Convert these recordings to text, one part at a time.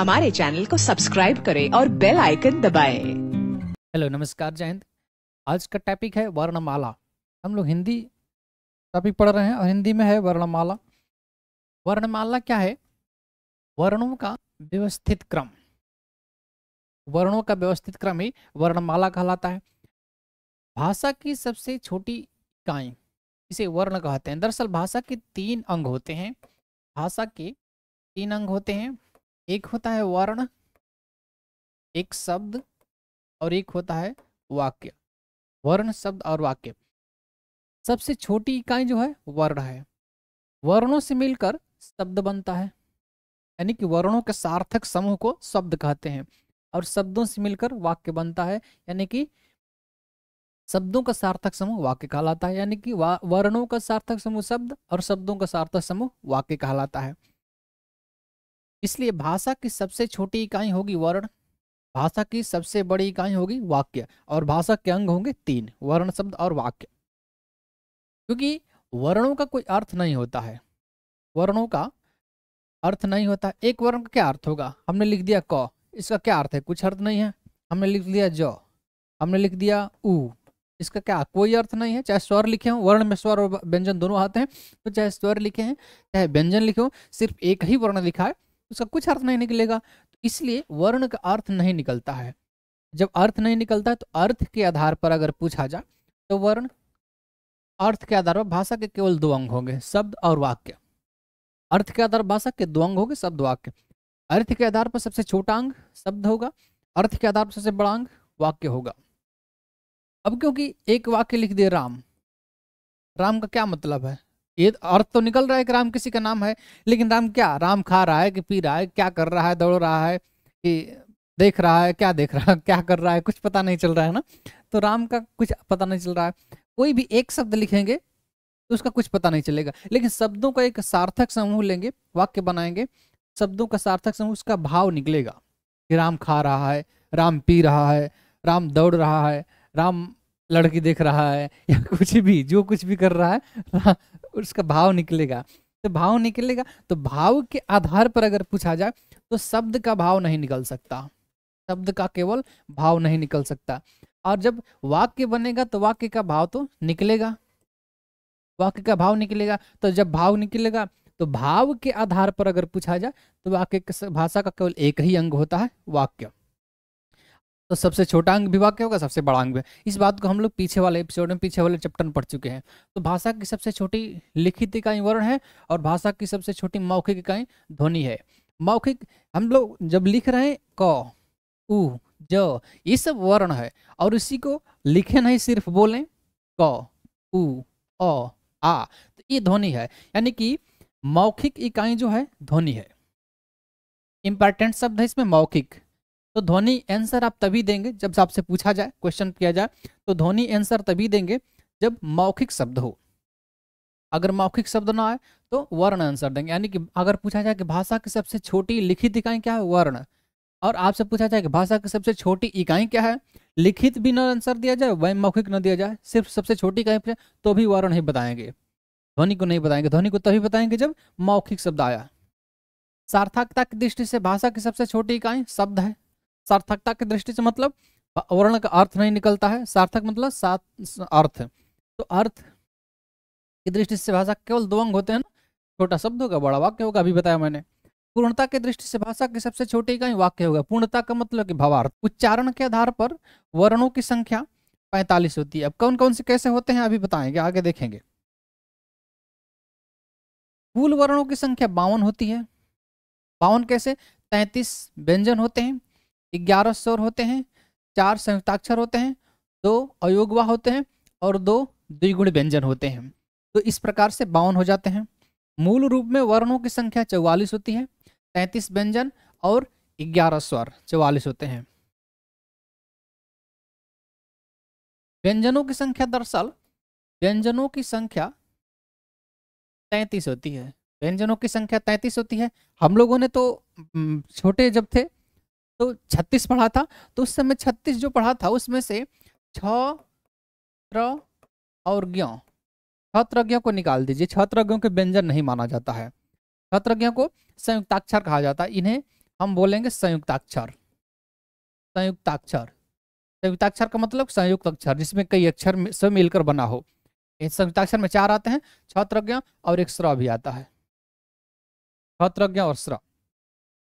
हमारे चैनल को सब्सक्राइब करें और बेल आइकन दबाएं। हेलो नमस्कार जय हिंद आज का टॉपिक है वर्णमाला हम लोग हिंदी टॉपिक पढ़ रहे हैं और हिंदी में है वर्णमाला वर्णमाला क्या है वर्णों का व्यवस्थित क्रम वर्णों का व्यवस्थित क्रम ही वर्णमाला कहलाता है भाषा की सबसे छोटी इकाई इसे वर्ण कहते हैं दरअसल भाषा के तीन अंग होते हैं भाषा के तीन अंग होते हैं एक होता है वर्ण एक शब्द और एक होता है वाक्य वर्ण शब्द और वाक्य सबसे छोटी इकाई जो है वर्ण है वर्णों से मिलकर शब्द बनता है यानी कि वर्णों के सार्थक समूह को शब्द कहते हैं और शब्दों से मिलकर वाक्य बनता है यानी कि शब्दों का सार्थक समूह वाक्य कहलाता है यानी कि वर्णों का सार्थक समूह शब्द और शब्दों का सार्थक समूह वाक्य कहलाता है इसलिए भाषा की सबसे छोटी इकाई होगी वर्ण भाषा की सबसे बड़ी इकाई होगी वाक्य और भाषा के अंग होंगे तीन वर्ण शब्द और वाक्य क्योंकि वर्णों का कोई अर्थ नहीं होता है वर्णों का अर्थ नहीं होता एक वर्ण का क्या अर्थ होगा हमने लिख दिया क इसका क्या अर्थ है कुछ अर्थ नहीं है हमने लिख दिया ज हमने लिख दिया उ इसका क्या कोई अर्थ नहीं है चाहे स्वर लिखे हों वर्ण में स्वर और व्यंजन दोनों आते हैं तो चाहे स्वर लिखे हैं चाहे व्यंजन लिखे हों सिर्फ एक ही वर्ण लिखा है उसका कुछ अर्थ नहीं निकलेगा तो इसलिए वर्ण का अर्थ नहीं निकलता है जब अर्थ नहीं निकलता है तो अर्थ के आधार पर अगर पूछा जाए तो वर्ण अर्थ के आधार पर भाषा के केवल दो अंग होंगे शब्द और वाक्य अर्थ के आधार भाषा के दो अंग होंगे शब्द वाक्य अर्थ के आधार पर सबसे छोटा अंग शब्द होगा अर्थ के आधार पर सबसे बड़ा अंग वाक्य होगा अब क्योंकि एक वाक्य लिख दे राम राम का क्या मतलब है ये अर्थ तो निकल रहा है कि राम किसी का नाम है लेकिन राम क्या राम खा रहा है कि पी रहा है क्या कर रहा है दौड़ रहा है कि देख रहा है क्या देख रहा है क्या कर रहा है कुछ पता नहीं चल रहा है ना तो राम का कुछ पता नहीं चल रहा है कोई भी एक शब्द लिखेंगे तो उसका कुछ पता नहीं चलेगा लेकिन शब्दों का एक सार्थक समूह लेंगे वाक्य बनाएंगे शब्दों का सार्थक समूह उसका भाव निकलेगा कि राम खा रहा है राम पी रहा है राम दौड़ रहा है राम लड़की देख रहा है या कुछ भी जो कुछ भी कर रहा है उसका भाव निकलेगा तो भाव निकलेगा तो भाव के आधार पर अगर पूछा जाए तो शब्द का भाव नहीं निकल सकता शब्द का केवल भाव नहीं निकल सकता और जब वाक्य बनेगा तो वाक्य का भाव तो निकलेगा वाक्य का भाव निकलेगा तो जब भाव निकलेगा तो भाव के आधार पर अगर पूछा जाए तो वाक्य भाषा का केवल एक ही अंग होता है वाक्य तो सबसे छोटा अंग विभाग क्या होगा सबसे बड़ा अंग इस बात को हम लोग पीछे वाले एपिसोड में पीछे वाले चैप्टर में पढ़ चुके हैं तो भाषा की सबसे छोटी लिखित इकाई वर्ण है और भाषा की सबसे छोटी मौखिक इकाई ध्वनि है मौखिक हम लोग जब लिख रहे हैं क उ ज ये सब वर्ण है और इसी को लिखे नहीं सिर्फ बोलें क उ अ आ तो ये ध्वनि है यानी कि मौखिक इकाई जो है ध्वनि है इम्पॉर्टेंट शब्द है इसमें मौखिक तो धोनी आंसर आप तभी देंगे जब आपसे पूछा जाए क्वेश्चन किया जाए तो धोनी आंसर तभी देंगे जब मौखिक शब्द हो अगर मौखिक शब्द ना आए तो वर्ण आंसर देंगे यानी कि अगर पूछा जाए कि भाषा की सबसे छोटी लिखित इकाई क्या है वर्ण और आपसे पूछा जाए कि भाषा की सबसे छोटी इकाई क्या है लिखित भी ना आंसर दिया जाए वह मौखिक न दिया जाए सिर्फ सबसे छोटी इकाई तो भी वर्ण ही बताएंगे ध्वनि को नहीं बताएंगे ध्वनि को तभी बताएंगे जब मौखिक शब्द आया सार्थकता की दृष्टि से भाषा की सबसे छोटी इकाई शब्द है सार्थकता की दृष्टि से मतलब वर्ण का अर्थ नहीं निकलता है सार्थक मतलब सात अर्थ तो अर्थ की दृष्टि से भाषा केवल दो अंग होते हैं ना छोटा शब्द होगा बड़ा वाक्य होगा अभी बताया मैंने पूर्णता की दृष्टि से भाषा की सबसे छोटी इकाई वाक्य होगा पूर्णता का मतलब कि भावार्थ उच्चारण के आधार पर वर्णों की संख्या पैंतालीस होती है अब कौन कौन से कैसे होते हैं अभी बताएंगे आगे देखेंगे कुल वर्णों की संख्या बावन होती है बावन कैसे तैतीस व्यंजन होते हैं ग्यारह स्वर होते हैं चार संयुक्ताक्षर होते हैं दो अयोगवा होते हैं और दो द्विगुण व्यंजन होते हैं तो इस प्रकार से बावन हो जाते हैं मूल रूप में वर्णों की संख्या चौवालीस होती है तैंतीस व्यंजन और ग्यारह स्वर चौवालीस होते हैं व्यंजनों की संख्या दरअसल व्यंजनों की संख्या तैंतीस होती है व्यंजनों की संख्या तैंतीस होती है हम लोगों ने तो छोटे जब थे तो छत्तीस पढ़ा था तो उस समय छत्तीस जो पढ़ा था उसमें से छत्र और को निकाल दीजिए छत्रज्ञों के व्यंजन नहीं माना जाता है छत्रज्ञ को संयुक्ताक्षर कहा जाता है इन्हें हम बोलेंगे संयुक्ताक्षर संयुक्ताक्षर संयुक्ताक्षर का मतलब संयुक्त अक्षर जिसमें कई अक्षर से मिलकर बना हो इस संयुक्ताक्षर में चार आते हैं छत्रज्ञ और एक स्र भी आता है छत्रज्ञ और स्र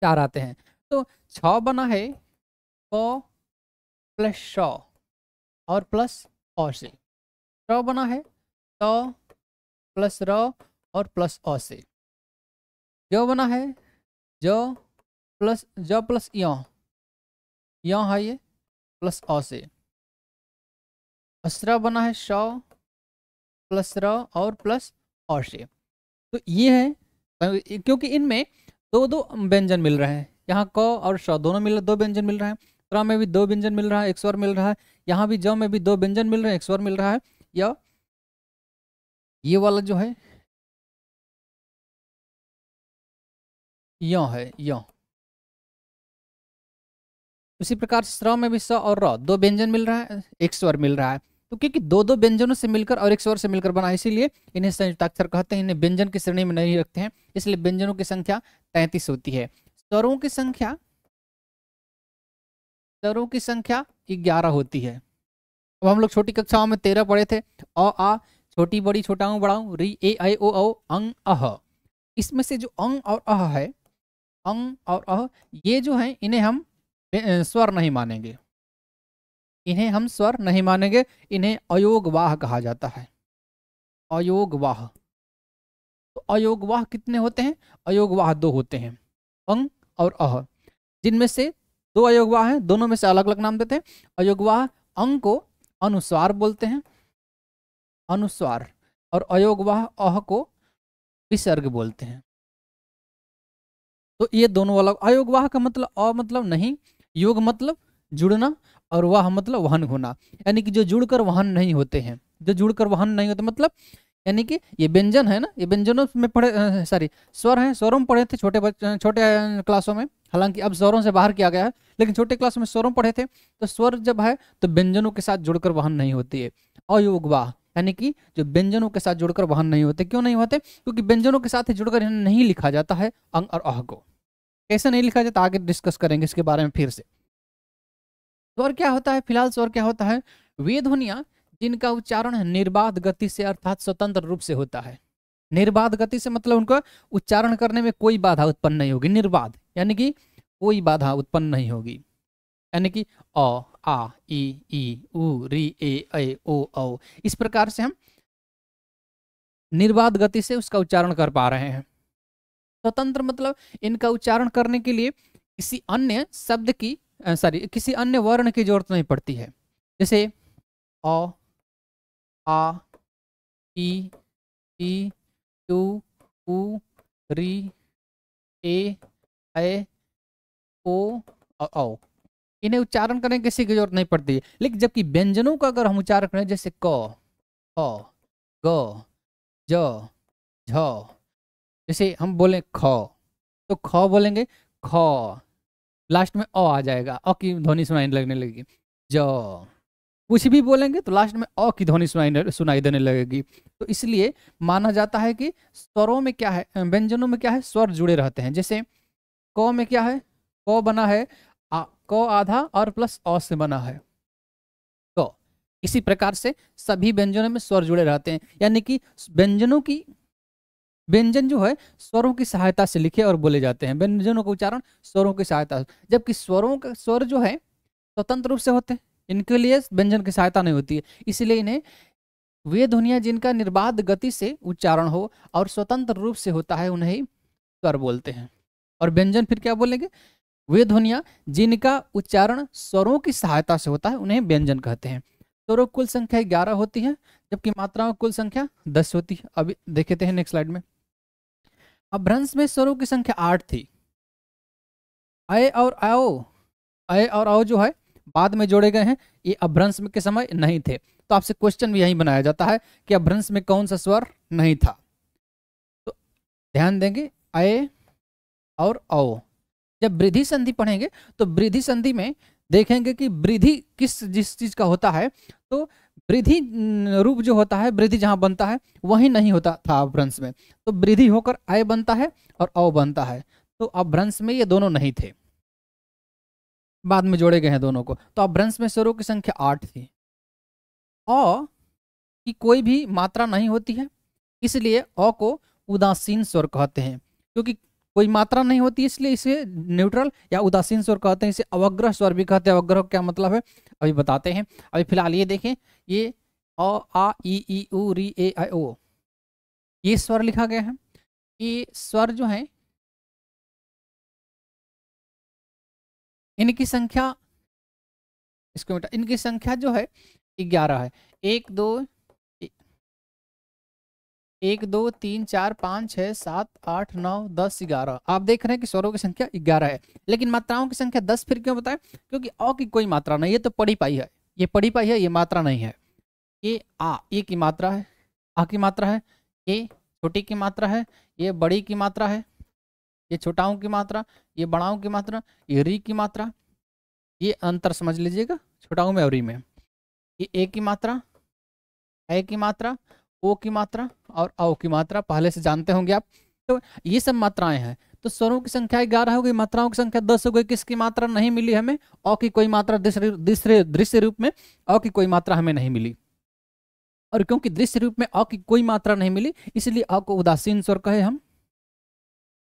चार आते हैं तो छ बना है प प्लस श और प्लस औ से र बना है त प्लस र और प्लस औ से ज बना है ज प्लस ज प्लस य य है ये प्लस औ से अस्र बना है श प्लस र और प्लस अ से तो ये है क्योंकि इनमें दो दो व्यंजन मिल रहे हैं यहाँ क और श दोनों मिल दो व्यंजन मिल रहे हैं त्र में भी दो व्यंजन मिल रहा है एक स्वर मिल रहा है यहाँ भी ज में भी दो व्यंजन मिल रहे हैं एक स्वर मिल रहा है या ये वाला जो है यो है यो उसी प्रकार स्र में भी स और र दो व्यंजन मिल रहा है एक स्वर मिल रहा है तो क्योंकि दो दो व्यंजनों से मिलकर और एक स्वर से मिलकर बना है इसीलिए इन्हें संयुक्ताक्षर कहते हैं इन्हें व्यंजन की श्रेणी में नहीं रखते हैं इसलिए व्यंजनों की संख्या तैंतीस होती है दरों की संख्या दरों की संख्या ग्यारह होती है अब हम लोग छोटी कक्षाओं में तेरह पढ़े थे अ आ छोटी बड़ी छोटा बड़ाऊ री ए आई ओ औ अंग अह इसमें से जो अंग और अह है अंग और अह ये जो है इन्हें हम स्वर नहीं मानेंगे इन्हें हम स्वर नहीं मानेंगे इन्हें अयोगवाह कहा जाता है अयोगवाह तो अयोगवाह कितने होते हैं अयोगवाह दो होते हैं अंग और अह जिनमें से दो अयोगवाह हैं दोनों में से अलग अलग नाम देते हैं अयोगवाह अंग को अनुस्वार बोलते हैं अनुस्वार और अयोगवाह अह को विसर्ग बोलते हैं तो ये दोनों अलग अयोगवाह का मतलब अ मतलब नहीं योग मतलब जुड़ना और वह मतलब वहन होना यानी कि जो जुड़कर वहन नहीं होते हैं जो जुड़कर वहन नहीं होते मतलब यानी कि ये व्यंजन है ना ये व्यंजनों में पढ़े सॉरी स्वर हैं स्वरों में पढ़े थे छोटे छोटे क्लासों में हालांकि अब स्वरों से बाहर किया गया है लेकिन छोटे क्लास में स्वरों पढ़े थे तो स्वर जब है तो व्यंजनों के साथ जुड़कर वहन नहीं होती है अयोगवाह यानी कि जो व्यंजनों के साथ जुड़कर वहन नहीं होते क्यों नहीं होते क्योंकि व्यंजनों के साथ ही जुड़कर इन्हें नहीं लिखा जाता है अंग और अह को कैसे नहीं लिखा जाता आगे डिस्कस करेंगे इसके बारे में फिर से स्वर क्या होता है फिलहाल स्वर क्या होता है वे ध्वनिया जिनका उच्चारण निर्बाध गति से अर्थात स्वतंत्र रूप से होता है निर्बाध गति से मतलब उनका उच्चारण करने में कोई बाधा उत्पन्न नहीं होगी निर्बाध यानी कि कोई बाधा उत्पन्न नहीं होगी यानी कि अ आ ई ई उ री ए ऐ ओ औ इस प्रकार से हम निर्बाध गति से उसका उच्चारण कर पा रहे हैं स्वतंत्र मतलब इनका उच्चारण करने के लिए किसी अन्य शब्द की सॉरी किसी अन्य वर्ण की जरूरत नहीं पड़ती है जैसे अ आ ई ई टू ऊ री ए ए ओ औ इन्हें उच्चारण करने की किसी की जरूरत नहीं पड़ती लेकिन जबकि व्यंजनों का अगर हम उच्चारण करें जैसे क अ ग ज झ जैसे हम बोले ख तो ख बोलेंगे ख लास्ट में अ आ जाएगा अ की ध्वनि सुनाई लगने लगेगी ज कुछ भी बोलेंगे तो लास्ट में अ की ध्वनि सुनाई सुनाई देने लगेगी तो इसलिए माना जाता है कि स्वरों में क्या है व्यंजनों में क्या है स्वर जुड़े रहते हैं जैसे क में क्या है क बना है क आधा और प्लस अ से बना है तो इसी प्रकार से सभी व्यंजनों में स्वर जुड़े रहते हैं यानी कि व्यंजनों की व्यंजन जो है स्वरों की सहायता से लिखे और बोले जाते हैं व्यंजनों का उच्चारण स्वरों की सहायता जबकि स्वरों का स्वर जो है स्वतंत्र रूप से होते हैं इनके लिए व्यंजन की सहायता नहीं होती है इसलिए इन्हें वे ध्वनिया जिनका निर्बाध गति से उच्चारण हो और स्वतंत्र रूप से होता है उन्हें स्वर बोलते हैं और व्यंजन फिर क्या बोलेंगे वे ध्वनिया जिनका उच्चारण स्वरों की सहायता से होता है उन्हें व्यंजन कहते हैं स्वरों कुल संख्या ग्यारह होती है जबकि मात्राओं कुल संख्या दस होती है अभी देखते हैं नेक्स्ट स्लाइड में अब भ्रंश में स्वरों की संख्या आठ थी अय और आओ अय और आओ जो है बाद में जोड़े गए हैं ये अभ्रंश के समय नहीं थे तो आपसे क्वेश्चन भी यही बनाया जाता है कि अभ्रंश में कौन सा स्वर नहीं था तो ध्यान देंगे अय और औ जब वृद्धि संधि पढ़ेंगे तो वृद्धि संधि में देखेंगे कि वृद्धि किस जिस चीज का होता है तो वृद्धि रूप जो होता है वृद्धि जहां बनता है वही नहीं होता था अभ्रंश में तो वृद्धि होकर आय बनता है और औ बनता है तो अभ्रंश में ये दोनों नहीं थे बाद में जोड़े गए हैं दोनों को तो अब भ्रंश में स्वरों की संख्या आठ थी अ की कोई भी मात्रा नहीं होती है इसलिए अ को उदासीन स्वर कहते हैं क्योंकि कोई मात्रा नहीं होती इसलिए इसे न्यूट्रल या उदासीन स्वर कहते हैं इसे अवग्रह स्वर भी कहते हैं अवग्रह क्या मतलब है अभी बताते हैं अभी फिलहाल ये देखें ये अ आ ई ई उ री ए आई ओ ये स्वर लिखा गया है ये स्वर जो है इनकी संख्या इसको बेटा इनकी संख्या जो है ग्यारह है एक दो एक दो तीन चार पाँच छः सात आठ नौ दस ग्यारह आप देख रहे हैं कि स्वरों की संख्या ग्यारह है लेकिन मात्राओं की संख्या दस फिर क्यों बताएं क्योंकि अ की कोई मात्रा नहीं ये तो पढ़ी पाई है ये पढ़ी पाई है ये मात्रा नहीं है ये आ ये की मात्रा है आ की मात्रा है ये छोटी की मात्रा है ये बड़ी की मात्रा है ये छोटाओं की मात्रा ये बड़ाओं की मात्रा ये री की मात्रा ये अंतर समझ लीजिएगा छोटाओं में और री में ये ए की मात्रा ए की मात्रा ओ की मात्रा और औ की मात्रा पहले से जानते होंगे आप तो ये सब मात्राएं हैं तो स्वरों की संख्या ग्यारह हो गई मात्राओं की संख्या दस हो गई किसकी मात्रा नहीं मिली हमें औ की कोई मात्रा दूसरे दृश्य रूप में अ की कोई मात्रा हमें नहीं मिली और क्योंकि दृश्य रूप में अ की कोई मात्रा नहीं मिली इसलिए अ को उदासीन स्वर कहे हम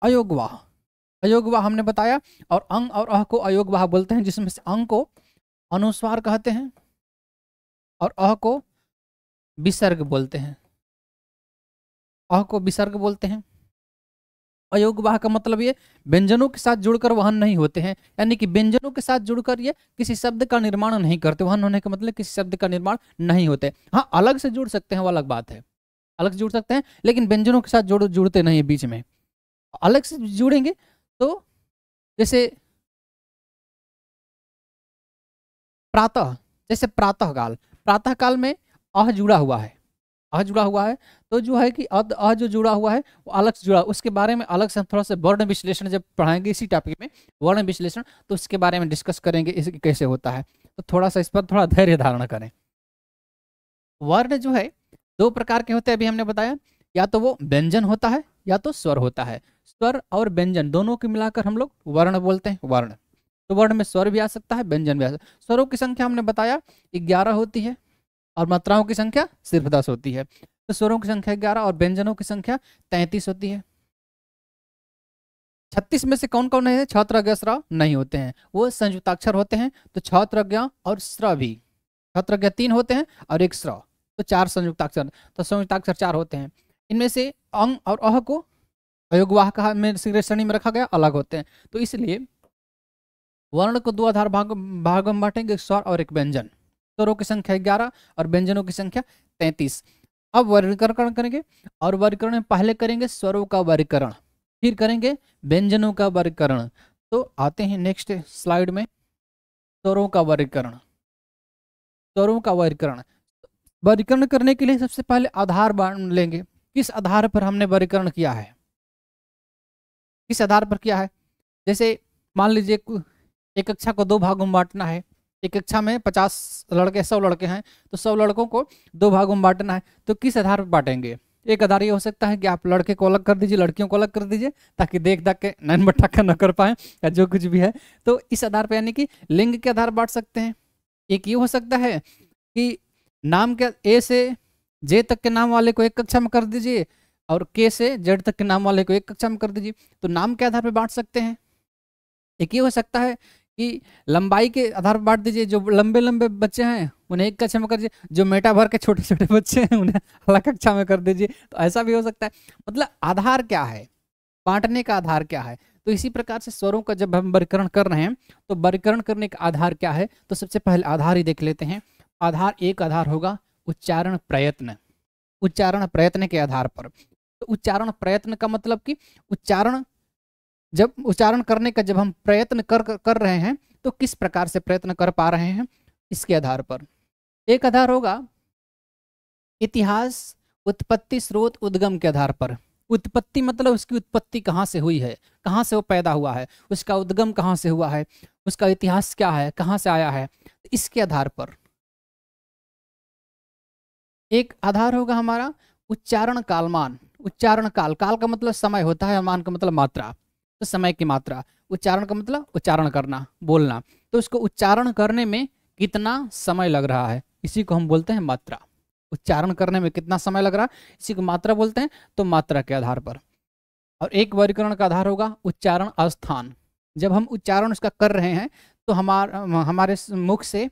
अयोगवाह अयोगवाह हमने बताया और अंग और अह को अयोगवाह बोलते हैं जिसमें से अंग को अनुस्वार कहते हैं और अह को विसर्ग बोलते हैं अह को विसर्ग बोलते हैं अयोगवाह का मतलब ये व्यंजनों के साथ जुड़कर वहन नहीं होते हैं यानी कि व्यंजनों के साथ जुड़कर ये किसी शब्द का निर्माण नहीं करते वहन होने का मतलब किसी शब्द का निर्माण नहीं होते हाँ अलग से जुड़ सकते हैं वो अलग बात है अलग से जुड़ सकते हैं लेकिन व्यंजनों के साथ जुड़ जुड़ते नहीं बीच में अलग से जुड़ेंगे तो जैसे प्रातः जैसे प्रातः काल में अह जुड़ा हुआ है अह जुड़ा हुआ है तो जो है कि अद अह जो जुड़ा हुआ है वो अलग से जुड़ा उसके बारे में अलग से हम थोड़ा सा वर्ण विश्लेषण जब पढ़ाएंगे इसी टॉपिक में वर्ण विश्लेषण तो उसके बारे में डिस्कस करेंगे इस कैसे होता है तो थोड़ा सा इस पर थोड़ा धैर्य धारण करें वर्ण जो है दो प्रकार के होते हैं अभी हमने बताया या तो वो व्यंजन होता है या तो स्वर होता है स्वर और व्यंजन दोनों को मिलाकर हम लोग वर्ण बोलते हैं वर्ण तो वर्ण में स्वर भी आ सकता है व्यंजन भी आ सकता है स्वरों की संख्या हमने बताया ग्यारह होती है और मात्राओं की संख्या सिर्फ दस होती है तो स्वरों की संख्या ग्यारह और व्यंजनों की संख्या तैंतीस होती है छत्तीस में से कौन कौन है छत्र स्र नहीं होते हैं वो संयुक्ताक्षर होते हैं तो छत्र और स्र भी छत्र तीन होते हैं और एक स्र तो चार संयुक्ताक्षर तो संयुक्ताक्षर चार होते हैं इनमें से अंग और अह को वाहक में श्रेणी में रखा गया अलग होते हैं तो इसलिए वर्ण को दो आधार भाग भागों में बांटेंगे एक स्वर और एक व्यंजन स्वरों की संख्या ग्यारह और व्यंजनों की संख्या तैंतीस अब वर्गीकरण करेंगे और वर्गीकरण में पहले करेंगे स्वरों का वर्गीकरण फिर करेंगे व्यंजनों का वर्गीकरण तो आते हैं नेक्स्ट स्लाइड में स्वरों का वर्गीकरण स्वरों का वर्गीकरण वर्गीकरण करने के लिए सबसे पहले आधार लेंगे किस आधार पर हमने वर्गीकरण किया है किस आधार पर किया है जैसे मान लीजिए एक कक्षा को दो भागों में बांटना है एक कक्षा में पचास लड़के सौ लड़के हैं तो सौ लड़कों को दो भागों में बांटना है तो किस आधार पर बांटेंगे एक आधार ये हो सकता है कि आप लड़के को अलग कर दीजिए लड़कियों को अलग कर दीजिए ताकि देख दाख के नैन बट्टा न कर पाए या जो कुछ भी है तो इस आधार पर यानी कि लिंग के आधार बांट सकते हैं एक ये हो सकता है कि नाम के ए से जे तक के नाम वाले को एक कक्षा में कर दीजिए और के से जेड तक के नाम वाले को एक कक्षा में कर दीजिए तो नाम के आधार पर बांट सकते हैं एक ये हो सकता है कि लंबाई के आधार पर बांट दीजिए जो लंबे लंबे बच्चे हैं उन्हें एक कक्षा में कर दीजिए जो मेटा भर के छोटे छोटे बच्चे हैं उन्हें अलग कक्षा में कर दीजिए तो ऐसा भी हो सकता है मतलब आधार क्या है बांटने का आधार क्या है तो इसी प्रकार से स्वरों का जब हम वर्गीकरण कर रहे हैं तो वर्गीकरण करने का आधार क्या है तो सबसे पहले आधार ही देख लेते हैं आधार एक आधार होगा उच्चारण प्रयत्न उच्चारण प्रयत्न के आधार पर तो उच्चारण प्रयत्न का मतलब कि उच्चारण जब उच्चारण करने का जब हम प्रयत्न कर कर रहे हैं तो किस प्रकार से प्रयत्न कर पा रहे हैं इसके आधार पर एक आधार होगा इतिहास उत्पत्ति स्रोत उद्गम के आधार पर उत्पत्ति मतलब उसकी उत्पत्ति कहाँ से हुई है कहाँ से वो पैदा हुआ है उसका उद्गम कहाँ से हुआ है उसका इतिहास क्या है कहाँ से आया है इसके आधार पर एक आधार होगा हमारा उच्चारण कालमान उच्चारण काल काल का मतलब समय होता है अनुमान का मतलब मात्रा तो समय की मात्रा उच्चारण का मतलब उच्चारण करना बोलना तो उसको उच्चारण करने में कितना समय लग रहा है इसी को हम बोलते हैं मात्रा उच्चारण करने में कितना समय लग रहा है इसी को मात्रा बोलते हैं तो मात्रा के आधार पर और एक वर्गीकरण का आधार होगा उच्चारण स्थान जब हम उच्चारण उसका कर रहे हैं तो हमार हमारे मुख से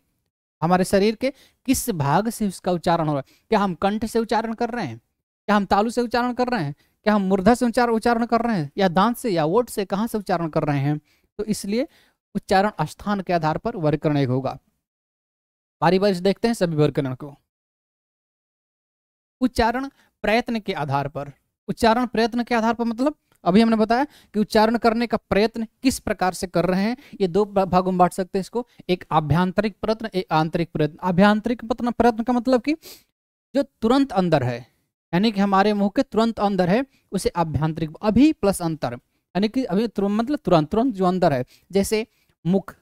हमारे शरीर के किस भाग से उसका उच्चारण हो रहा है क्या हम कंठ से उच्चारण कर रहे हैं क्या हम तालु से उच्चारण कर रहे हैं क्या हम मुर्धा से उच्चारण उच्चारण कर रहे हैं या दांत से या वोट से कहाँ से उच्चारण कर रहे हैं तो इसलिए उच्चारण स्थान के आधार पर वर्गकरण एक होगा बारी बारी देखते हैं सभी वर्गकरण को उच्चारण प्रयत्न के आधार पर उच्चारण प्रयत्न के आधार पर मतलब अभी हमने बताया कि उच्चारण करने का प्रयत्न किस प्रकार से कर रहे हैं ये दो भागों में बांट सकते हैं इसको एक आभ्यांतरिक प्रयत्न एक आंतरिक प्रयत्न आभ्यांतरिक प्रयत्न का मतलब कि जो तुरंत अंदर है यानी कि हमारे मुंह के तुरंत अंदर है उसे आभ्यांतरिक अभी प्लस अंतर यानी कि अभी तुर, मतलब तुरंत तुरंत जो अंदर है जैसे मुख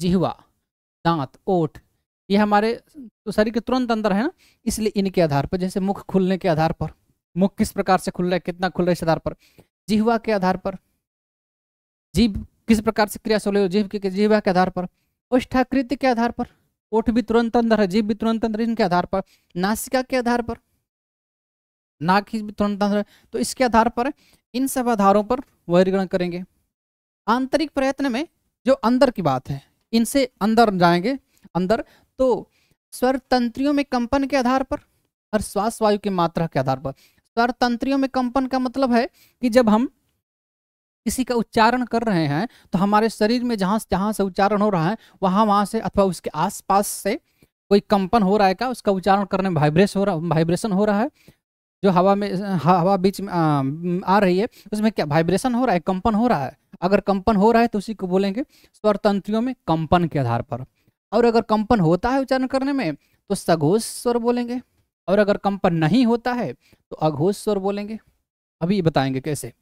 जिहवा दांत ओठ ये हमारे तो शरीर के तुरंत अंदर है ना इसलिए इनके आधार पर जैसे मुख खुलने के आधार पर मुख किस प्रकार से खुल रहा है कितना खुल रहा है इस आधार पर जिहवा के आधार पर जीव किस प्रकार से क्रिया हो जीव के जिहवा के आधार पर ओष्ठाकृत्य के आधार पर ओठ भी तुरंत अंदर है जीव भी तुरंत अंदर इनके आधार पर नासिका के आधार पर ना कि तुरंत तो इसके आधार पर इन सब आधारों पर वर्गीकरण करेंगे आंतरिक प्रयत्न में जो अंदर की बात है इनसे अंदर जाएंगे अंदर तो स्वर तंत्रियों में कंपन के आधार पर और श्वास वायु की मात्रा के आधार पर स्वर तंत्रियों में कंपन का मतलब है कि जब हम किसी का उच्चारण कर रहे हैं तो हमारे शरीर में जहाँ जहाँ से उच्चारण हो रहा है वहाँ वहाँ से अथवा उसके आसपास से कोई कंपन हो रहा है का उसका उच्चारण करने में वाइब्रेशन हो रहा वाइब्रेशन हो रहा है जो हवा में हवा बीच में आ, आ रही है उसमें क्या वाइब्रेशन हो रहा है कंपन हो रहा है अगर कंपन हो रहा है तो उसी को बोलेंगे स्वर तंत्रियों में कंपन के आधार पर और अगर कंपन होता है उच्चारण करने में तो सघोष स्वर बोलेंगे और अगर कंपन नहीं होता है तो अघोष स्वर बोलेंगे अभी बताएंगे कैसे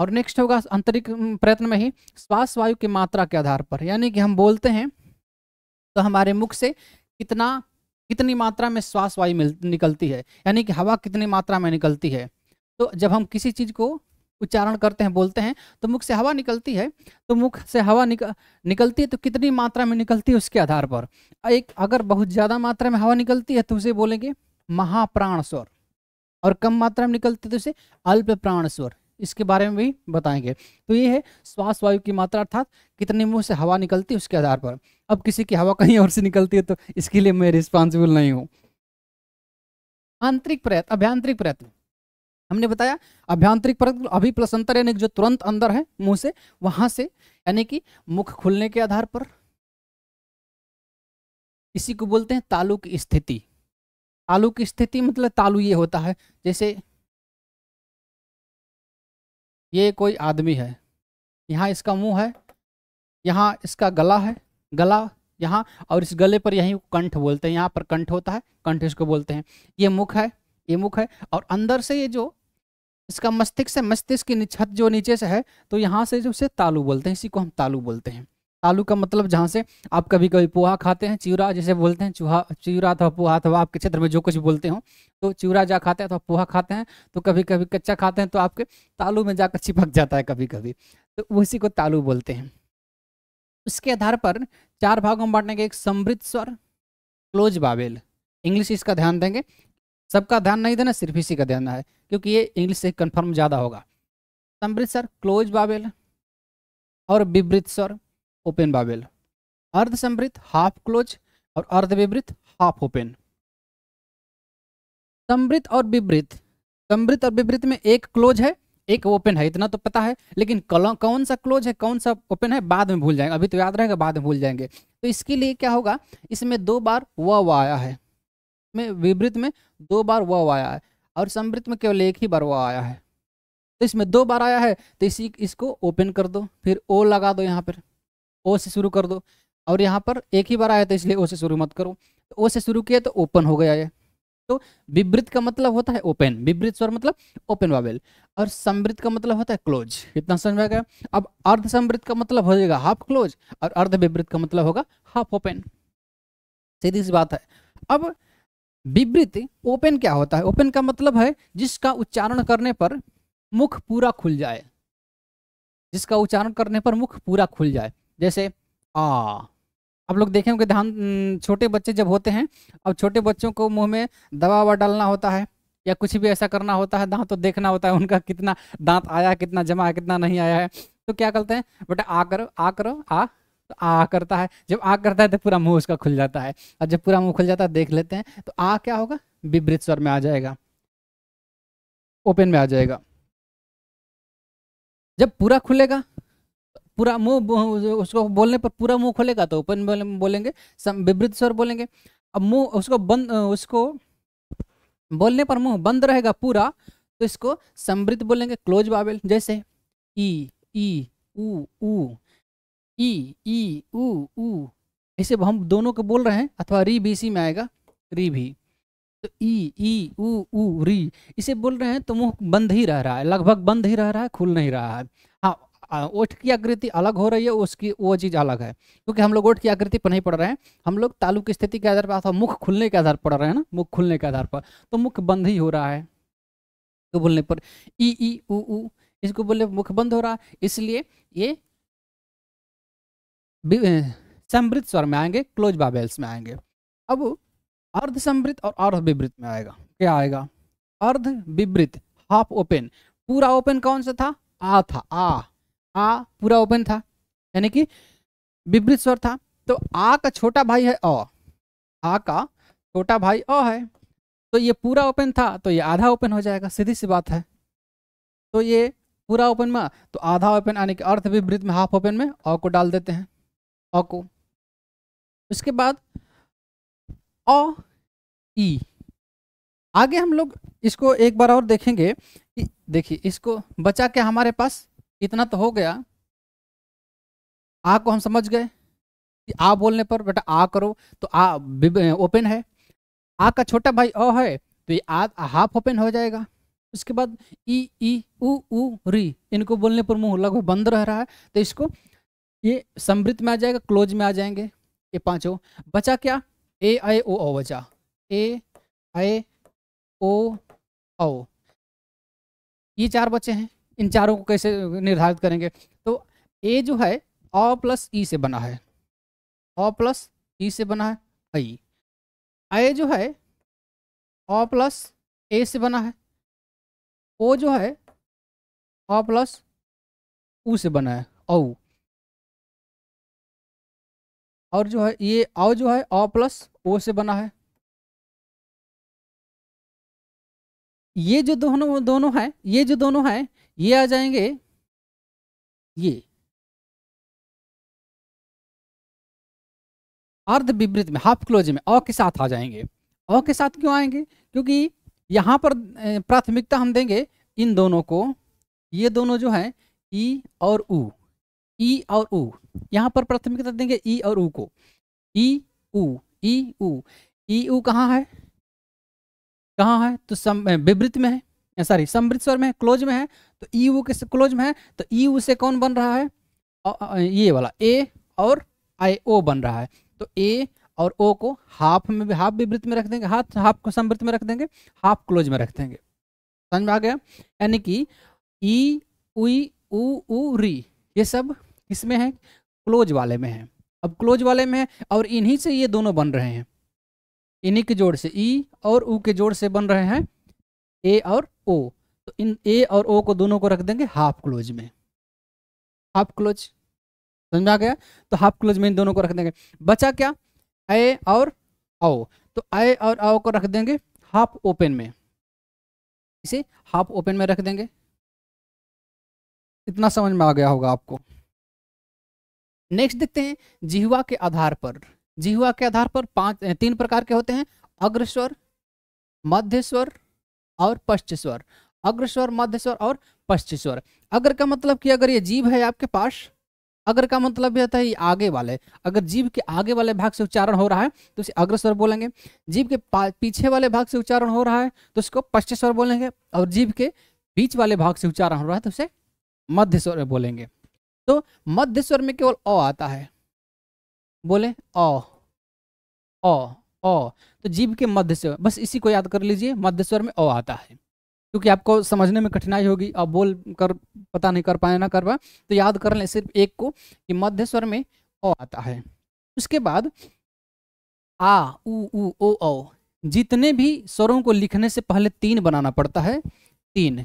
और नेक्स्ट होगा आंतरिक प्रयत्न में ही श्वास वायु की मात्रा के आधार पर यानी कि हम बोलते हैं तो हमारे मुख से कितना कितनी मात्रा में श्वास वायु मिल निकलती है यानी कि हवा कितनी मात्रा में निकलती है तो जब हम किसी चीज़ को उच्चारण करते हैं बोलते हैं तो मुख से हवा निकलती है तो मुख से हवा निक, निकलती है तो कितनी मात्रा में निकलती है उसके आधार पर एक अगर बहुत ज़्यादा मात्रा में हवा निकलती है तो उसे बोलेंगे महाप्राण स्वर और कम मात्रा में निकलती है तो उसे अल्प प्राण स्वर इसके बारे में भी बताएंगे तो ये है श्वास वायु की मात्रा अर्थात कितने मुंह से हवा निकलती है उसके आधार पर अब किसी की हवा कहीं और से निकलती है तो इसके लिए मैं रिस्पॉन्सिबल नहीं हूँ आंतरिक प्रयत्न अभ्यांतरिक प्रयत्न हमने बताया अभ्यांतरिक प्रयत्न अभी प्रसंतर यानी जो तुरंत अंदर है मुंह से वहां से यानी कि मुख खुलने के आधार पर इसी को बोलते हैं तालु की स्थिति तालु की स्थिति मतलब तालु ये होता है जैसे ये कोई आदमी है यहाँ इसका मुंह है यहाँ इसका गला है गला यहाँ और इस गले पर यही कंठ बोलते हैं यहाँ पर कंठ होता है कंठ इसको बोलते हैं ये मुख है ये मुख है और अंदर से ये जो इसका मस्तिष्क से मस्तिष्क की छत जो नीचे से है तो यहाँ से जो उसे तालू बोलते हैं इसी को हम तालू बोलते हैं आलू का मतलब जहाँ से आप कभी कभी पोहा खाते हैं चिवरा जैसे बोलते हैं चूहा चिवरा अथवा पोहा अथवा आपके क्षेत्र में जो कुछ बोलते हो तो चिवरा जा खाते हैं अथवा पोहा खाते हैं तो कभी कभी कच्चा खाते हैं तो आपके तालू में जाकर चिपक जाता है कभी कभी तो उसी को तालू बोलते हैं उसके आधार पर चार भागों में बांटने के एक समृद्ध स्वर क्लोज बाबेल इंग्लिश इसका ध्यान देंगे सबका ध्यान नहीं देना सिर्फ इसी का ध्यान है क्योंकि ये इंग्लिश से कन्फर्म ज़्यादा होगा समृद्ध स्वर क्लोज बाबेल और विवृत स्वर ओपन बाबेल अर्ध समृत हाफ क्लोज और अर्ध विवृत हाफ ओपन समृत और विवृत समृत और विवृत में एक क्लोज है एक ओपन है इतना तो पता है लेकिन कौन सा क्लोज है कौन सा ओपन है बाद में भूल जाएंगे अभी तो याद रहेगा बाद में भूल जाएंगे तो इसके लिए क्या होगा इसमें दो बार व आया है में विवृत में दो बार व आया है और समृत में केवल एक ही बार व आया है तो इसमें दो बार आया है तो इसी इसको ओपन कर दो फिर ओ लगा दो यहाँ पर ओ से शुरू कर दो और यहाँ पर एक ही बार आया तो इसलिए ओ से शुरू मत करो तो ओ से शुरू किया तो ओपन हो गया ये तो विवृत का मतलब होता है ओपन विवृत स्वर मतलब ओपन वावेल और समृद्ध का मतलब होता है क्लोज इतना समझ में आ गया अब अर्ध समृद्ध का मतलब हो जाएगा हाफ क्लोज और अर्ध विवृत का मतलब होगा हाफ ओपन सीधी सी बात है अब विवृत ओपन क्या होता है ओपन का मतलब है जिसका उच्चारण करने पर मुख पूरा खुल जाए जिसका उच्चारण करने पर मुख पूरा खुल जाए जैसे आ आप लोग कि धान छोटे बच्चे जब होते हैं अब छोटे बच्चों को मुंह में दवा ववा डालना होता है या कुछ भी ऐसा करना होता है दांत तो देखना होता है उनका कितना दांत आया कितना जमा कितना नहीं आया है तो क्या करते हैं बेटा आ करो आ करो आ तो आ करता है जब आ करता है तो पूरा मुंह उसका खुल जाता है और जब पूरा मुंह खुल जाता है देख लेते हैं तो आ क्या होगा विवृत स्वर में आ जाएगा ओपन में आ जाएगा जब पूरा खुलेगा पूरा मुंह उसको बोलने पर पूरा मुंह खोलेगा तो ओपन बोलेंगे विवृत स्वर बोलेंगे अब मुंह उसको बंद उसको बोलने पर मुंह बंद रहेगा पूरा तो इसको समृद्ध बोलेंगे क्लोज बाबेल जैसे ई ई ऊ ऊ ई ई ऊ ऐसे हम दोनों को बोल रहे हैं अथवा री भी इसी में आएगा री भी तो ई ई ऊ ऊ री इसे बोल रहे हैं तो मुंह बंद ही रह रहा है लगभग बंद ही रह रहा है खुल नहीं रहा है हाँ ओठ की आकृति अलग हो रही है उसकी वो चीज़ अलग है क्योंकि हम लोग ओठ की आकृति पर नहीं पढ़ रहे हैं हम लोग तालु की स्थिति के आधार पर अथवा मुख खुलने के आधार पर पढ़ रहे हैं ना मुख खुलने के आधार पर तो मुख बंद ही हो रहा है तो बोलने पर ई ई उ ऊ इसको बोलने मुख बंद हो रहा है इसलिए ये समृद्ध स्वर में आएंगे क्लोज बाबेल्स में आएंगे अब अर्ध समृद्ध और अर्ध विवृत में आएगा क्या आएगा अर्ध विवृत हाफ ओपन पूरा ओपन कौन सा था आ था आ आ पूरा ओपन था यानी कि विपरीत स्वर था तो आ का छोटा भाई है अ आ का छोटा भाई अ है तो ये पूरा ओपन था तो ये आधा ओपन हो जाएगा सीधी सी बात है तो ये पूरा ओपन में तो आधा ओपन आने के अर्थ विपरीत में हाफ ओपन में अ को डाल देते हैं अ को उसके बाद अ ई आगे हम लोग इसको एक बार और देखेंगे कि देखिए इसको बचा क्या हमारे पास इतना तो हो गया आ को हम समझ गए कि आ बोलने पर बेटा आ करो तो आ ओपन है आ का छोटा भाई अ है तो ये आ हाफ ओपन हो जाएगा उसके बाद ई ई उ उ री इनको बोलने पर मुंह लगभग बंद रह रहा है तो इसको ये समृद्ध में आ जाएगा क्लोज में आ जाएंगे ये पांचों बचा क्या ए आई ओ ओ बचा ए आई ओ ओ ये चार बच्चे हैं इन चारों को कैसे निर्धारित करेंगे तो ए जो है अ प्लस ई से बना है अ प्लस ई से बना है आई ए जो है अ प्लस ए से बना है ओ जो है अ प्लस उ से बना है औ और जो है ये औ जो है अ प्लस ओ से बना है ये जो दोनों दोनों हैं ये जो दोनों हैं ये आ जाएंगे ये अर्ध विवृत में हाफ क्लोज में अ के साथ आ जाएंगे अ के साथ क्यों आएंगे क्योंकि यहां पर प्राथमिकता हम देंगे इन दोनों को ये दोनों जो हैं ई और उ ई और ऊ यहां पर प्राथमिकता देंगे ई और ऊ को ई उ ई उ ई उ कहाँ है कहाँ है तो सम विवृत में है सॉरी समृतसर में क्लोज में है तो ई यू के क्लोज में है तो ई यू से कौन बन रहा है ये वाला ए और आई ओ बन रहा है तो ए और ओ को हाफ में हाफ विवृत में रख देंगे हाथ हाफ को समृत में रख देंगे हाफ क्लोज में रख देंगे समझ में आ गया यानी कि ई उई उ री ये सब इसमें है क्लोज वाले में है अब क्लोज वाले में है और इन्हीं से ये दोनों बन रहे हैं इन्हीं के जोड़ से ई और ऊ के जोड़ से बन रहे हैं ए और ओ तो इन ए और ओ को दोनों को रख देंगे हाफ क्लोज में हाफ क्लोज समझ आ गया तो हाफ क्लोज में इन दोनों को रख देंगे बचा क्या ए और आओ तो ए और आओ को रख देंगे हाफ ओपन में इसे हाफ ओपन में रख देंगे इतना समझ में आ गया होगा आपको नेक्स्ट देखते हैं जिहवा के आधार पर जिहवा के आधार पर पांच तीन प्रकार के होते हैं अग्रस्वर मध्य स्वर और पश्चिस्वर स्वर अग्र स्वर मध्य स्वर और पश्चिम स्वर का मतलब कि अगर ये जीव है आपके पास अगर का मतलब यह होता है आगे वाले अगर जीव के आगे वाले भाग से उच्चारण हो रहा है तो उसे अग्रस्वर बोलेंगे जीव के पीछे वाले भाग से उच्चारण हो रहा है तो उसको पश्चिम स्वर बोलेंगे और जीव के बीच वाले भाग से उच्चारण हो रहा है तो उसे मध्य स्वर बोलेंगे तो मध्य स्वर में केवल अ आता है बोले अ अ तो जीव के मध्य से बस इसी को याद कर लीजिए मध्य स्वर में अ आता है क्योंकि आपको समझने में कठिनाई होगी आप बोल कर पता नहीं कर पाए ना कर पाए तो याद कर लें सिर्फ एक को कि मध्य स्वर में अ आता है उसके बाद आ उ ऊ ओ ओ जितने भी स्वरों को लिखने से पहले तीन बनाना पड़ता है तीन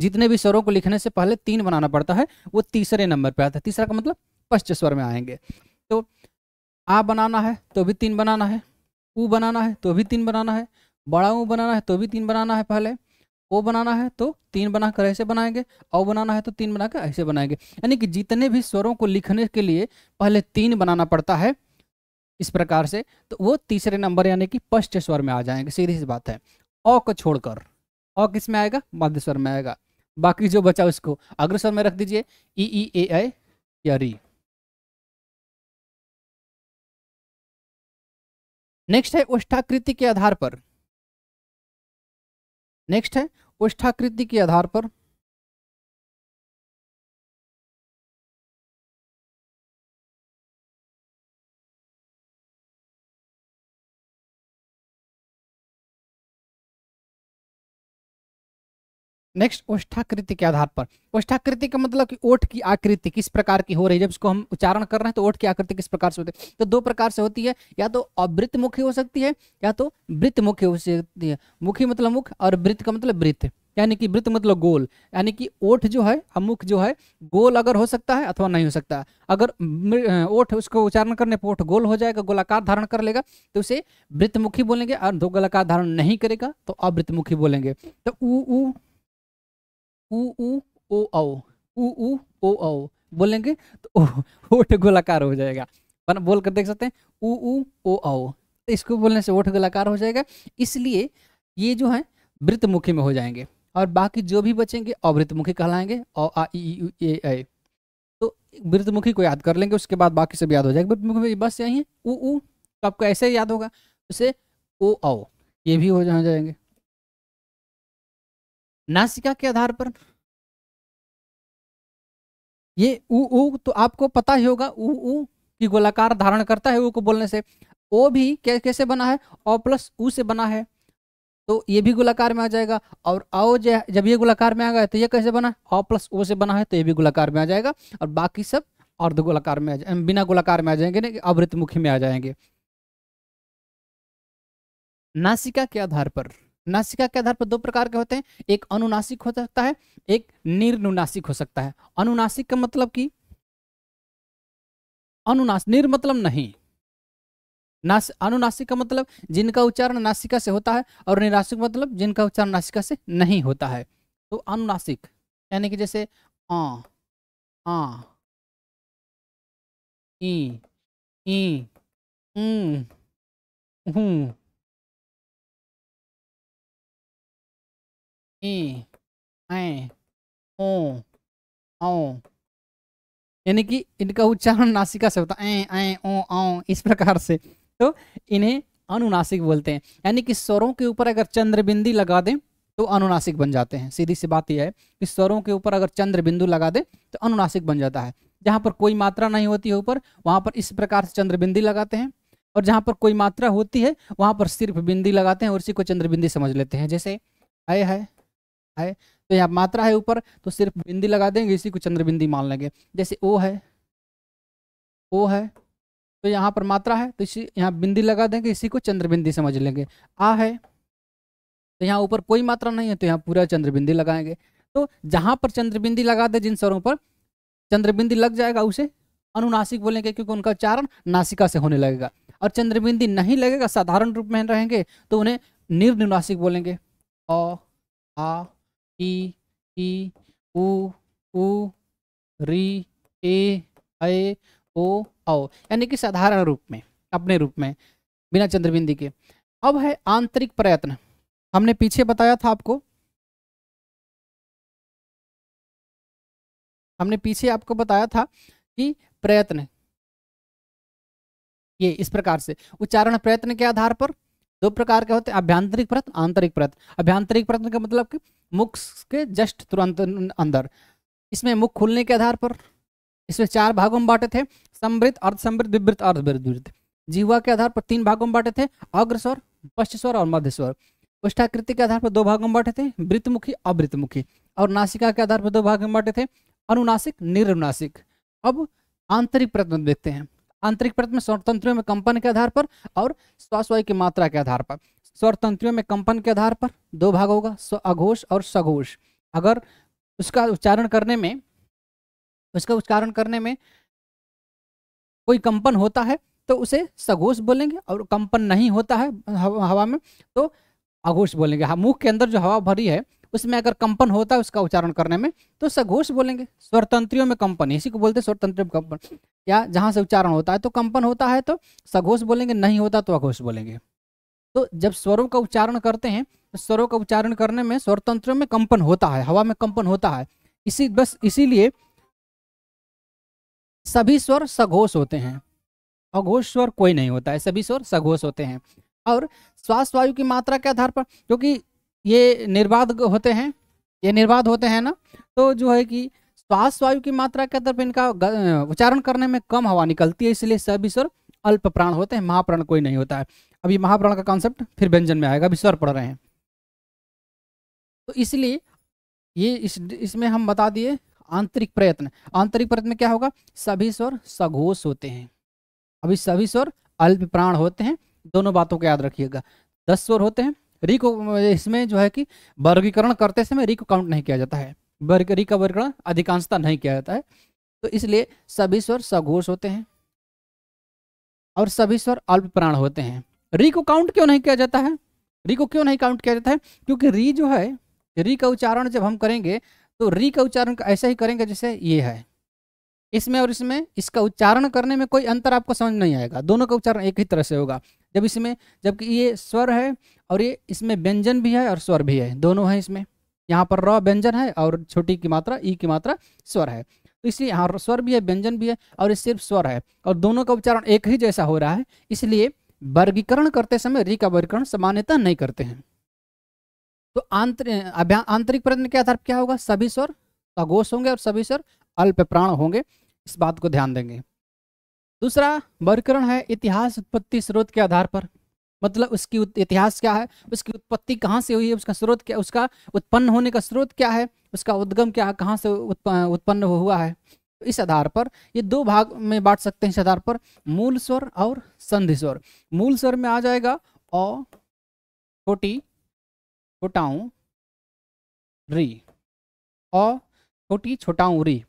जितने भी स्वरों को लिखने से पहले तीन बनाना पड़ता है वो तीसरे नंबर पे आता है तीसरा का मतलब पश्च स्वर में आएंगे तो आ बनाना है तो भी तीन बनाना है ऊ बनाना है तो भी तीन बनाना है बड़ा ऊ बनाना है तो भी तीन बनाना है पहले ओ बनाना है तो तीन बनाकर ऐसे बनाएंगे औ बनाना है तो तीन बनाकर ऐसे बनाएंगे यानी कि जितने भी स्वरों को लिखने के लिए पहले तीन बनाना पड़ता है इस प्रकार से तो वो तीसरे नंबर यानी कि पश्च स्वर में आ जाएंगे सीधी सी बात है अ को छोड़कर औ किस में आएगा मध्य स्वर में आएगा बाकी जो बचा उसको स्वर में रख दीजिए ई ई ए आई या री नेक्स्ट है ओष्ठाकृति के आधार पर नेक्स्ट है ओष्ठाकृति के आधार पर नेक्स्ट ओष्ठाकृति के आधार पर ओष्ठाकृति का मतलब कि ओठ की आकृति किस प्रकार की हो रही है जब इसको हम उच्चारण कर रहे हैं तो ओठ की आकृति किस प्रकार से होती है तो दो प्रकार से होती है या तो अवृत मुखी हो सकती है या तो वृत्त मुखी हो सकती है मुखी मतलब मुख और वृत्त का मतलब वृत्त यानी कि वृत्त मतलब गोल यानी कि ओठ जो है मुख जो है गोल अगर हो सकता है अथवा नहीं हो सकता अगर ओठ उसको उच्चारण करने पर ओठ गोल हो जाएगा गोलाकार धारण कर लेगा तो उसे वृत्तमुखी बोलेंगे और दो गोलाकार धारण नहीं करेगा तो अवृत्तमुखी बोलेंगे तो ऊ ऊ ओ औ ऊ ऊ ओ औ बोलेंगे तो ओठ गोलाकार हो जाएगा वन बोल कर देख सकते हैं ऊ ऊ ओ औ तो इसको बोलने से ओठ गोलाकार हो जाएगा इसलिए ये जो है वृत्तमुखी में हो जाएंगे और बाकी जो भी बचेंगे अवृतमुखी कहलाएंगे ओ आ ई ए ए तो वृत्तमुखी को याद कर लेंगे उसके बाद बाकी सब याद हो जाएगा वृत्तमुखी बस यही है ऊ ऊ तो आपको ऐसे याद होगा उसे ओ औ ये भी हो जाएंगे नासिका के आधार पर ये उ उ तो आपको पता ही होगा उ उ की गोलाकार धारण करता है उ को बोलने से ओ भी कैसे बना है ओ प्लस उ से बना है तो ये भी गोलाकार में आ जाएगा और आओ जब ये गोलाकार में आ गया तो ये कैसे बना ओ प्लस ओ से बना है तो ये भी गोलाकार में आ जाएगा और बाकी सब अर्ध गोलाकार में आ जाए बिना गोलाकार में आ जाएंगे ना मुखी में आ जाएंगे नासिका के आधार पर नासिका के आधार पर दो प्रकार के होते हैं एक अनुनासिक हो सकता है एक निर्नुनासिक हो सकता है अनुनासिक का मतलब कि अनुनास निर मतलब नहीं नास अनुनासिक का मतलब जिनका उच्चारण नासिका से होता है और निराशिक मतलब जिनका उच्चारण नासिका से नहीं होता है तो अनुनासिक यानी कि जैसे आ आ इ, ई हूँ यानी कि इनका उच्चारण नासिका से होता है ऐ ओ आओ इस प्रकार से तो इन्हें अनुनासिक बोलते हैं यानी कि स्वरों के ऊपर अगर चंद्रबिंदी लगा दें तो अनुनासिक बन जाते हैं सीधी सी बात यह है कि स्वरों के ऊपर अगर चंद्र बिंदु लगा दें तो अनुनासिक बन जाता है जहाँ पर कोई मात्रा नहीं होती है ऊपर वहाँ पर इस प्रकार से चंद्रबिंदी लगाते हैं और जहाँ पर कोई मात्रा होती है वहाँ पर सिर्फ बिंदी लगाते हैं और इसी को चंद्रबिंदी समझ लेते हैं जैसे आय है है तो यहाँ मात्रा है ऊपर तो सिर्फ बिंदी लगा देंगे इसी को चंद्र बिंदी मान लेंगे जैसे ओ है ओ है तो यहाँ पर मात्रा है तो इसी यहाँ बिंदी लगा देंगे इसी को चंद्र बिंदी समझ लेंगे आ है तो यहाँ ऊपर कोई मात्रा नहीं है तो यहाँ पूरा चंद्रबिंदी लगाएंगे तो जहाँ पर चंद्रबिंदी लगा दे जिन स्वरों पर चंद्रबिंदी लग जाएगा उसे अनुनासिक बोलेंगे क्योंकि उनका उच्चारण नासिका से होने लगेगा और चंद्रबिंदी नहीं लगेगा साधारण रूप में रहेंगे तो उन्हें निर्नुनासिक बोलेंगे अ आ ई ई ऊ ऊ री ए ए ओ औ यानी कि साधारण रूप में अपने रूप में बिना चंद्रबिंदी के अब है आंतरिक प्रयत्न हमने पीछे बताया था आपको हमने पीछे आपको बताया था कि प्रयत्न ये इस प्रकार से उच्चारण प्रयत्न के आधार पर दो प्रकार के होते हैं अभ्यांतरिक परत आंतरिक परत अभ्यांतरिक परत का मतलब कि मुख के जस्ट तुरंत अंदर इसमें मुख खुलने के आधार पर इसमें चार भागों में बांटे थे समृद्ध अर्ध समृद्ध विवृत अर्ध विवृत जीवा के आधार पर तीन भागों में बांटे थे अग्रस्वर पश्च स्वर और मध्य स्वर पुष्टाकृति के आधार पर दो भागों में बांटे थे वृतमुखी अवृतमुखी और नासिका के आधार पर दो भागों में बांटे थे अनुनासिक निरनुनासिक अब आंतरिक प्रत्न देखते हैं आंतरिक परत में स्वतंत्रियों में कंपन के आधार पर और श्वासवायु की मात्रा के आधार पर स्वरतंत्रियों में कंपन के आधार पर दो भाग होगा स्व अघोष और सघोष अगर उसका उच्चारण करने में उसका उच्चारण करने में कोई कंपन होता है तो उसे सघोष बोलेंगे और कंपन नहीं होता है हवा में तो अघोष बोलेंगे हाँ मुख के अंदर जो हवा भरी है उसमें अगर कंपन होता है उसका उच्चारण करने में तो सघोष बोलेंगे स्वरतंत्रियों में कंपन इसी को बोलते हैं स्वरतंत्र में कंपन या जहाँ से उच्चारण होता है तो कंपन होता है तो सघोष बोलेंगे नहीं होता तो अघोष बोलेंगे तो जब स्वरों का उच्चारण करते हैं तो स्वरों का उच्चारण करने में स्वरतंत्रों में कंपन होता है हवा में कंपन होता है इसी बस इसीलिए सभी स्वर सघोष होते हैं अघोष स्वर कोई नहीं होता है सभी स्वर सघोष होते हैं और श्वास वायु की मात्रा के आधार पर क्योंकि ये निर्बाध होते हैं ये निर्बाध होते हैं ना तो जो है कि श्वास वायु की मात्रा के अंदर इनका उच्चारण करने में कम हवा निकलती है इसलिए सभी स्वर अल्प प्राण होते हैं महाप्राण कोई नहीं होता है अभी महाप्राण का कॉन्सेप्ट फिर व्यंजन में आएगा अभी स्वर पढ़ रहे हैं तो इसलिए ये इस इसमें हम बता दिए आंतरिक प्रयत्न आंतरिक प्रयत्न क्या होगा सभी स्वर सघोष होते हैं अभी सभी स्वर अल्प प्राण होते हैं दोनों बातों को याद रखिएगा दस स्वर होते हैं री को इसमें जो है कि वर्गीकरण करते समय री को काउंट नहीं किया जाता है वर्ग री का वर्गीकरण अधिकांशता नहीं किया जाता है तो इसलिए सभी स्वर सघोष होते हैं और सभी स्वर अल्प प्राण होते हैं री को काउंट क्यों नहीं किया जाता है री को क्यों नहीं काउंट किया जाता है क्योंकि री जो है री का उच्चारण जब हम करेंगे तो री का उच्चारण ऐसा ही करेंगे जैसे ये है इसमें और इसमें इसका उच्चारण करने में कोई अंतर आपको समझ नहीं आएगा दोनों का उच्चारण एक ही तरह से होगा जब इसमें जबकि ये स्वर है और ये इसमें व्यंजन भी है और स्वर भी है दोनों है इसमें यहाँ पर र व्यंजन है और छोटी की मात्रा ई की मात्रा स्वर है तो इसलिए यहाँ स्वर भी है व्यंजन भी है और ये सिर्फ स्वर है और दोनों का उच्चारण एक ही जैसा हो रहा है इसलिए वर्गीकरण करते समय री का वर्गीकरण सामान्यता नहीं करते हैं तो आंतरिक आंतरिक प्रयत्न के आधार पर क्या होगा सभी स्वर अघोष होंगे और सभी स्वर अल्प प्राण होंगे इस बात को ध्यान देंगे दूसरा वर्गीकरण है इतिहास उत्पत्ति स्रोत के आधार पर मतलब उसकी इतिहास क्या है उसकी उत्पत्ति कहाँ से हुई है उसका स्रोत क्या उसका उत्पन्न होने का स्रोत क्या है उसका उद्गम क्या कहाँ से उत्पन्न हुआ है इस आधार पर ये दो भाग में बांट सकते हैं इस आधार पर मूल स्वर और संधि स्वर मूल स्वर में आ जाएगा अ छोटी छोटाऊ री अ छोटी छोटाऊ री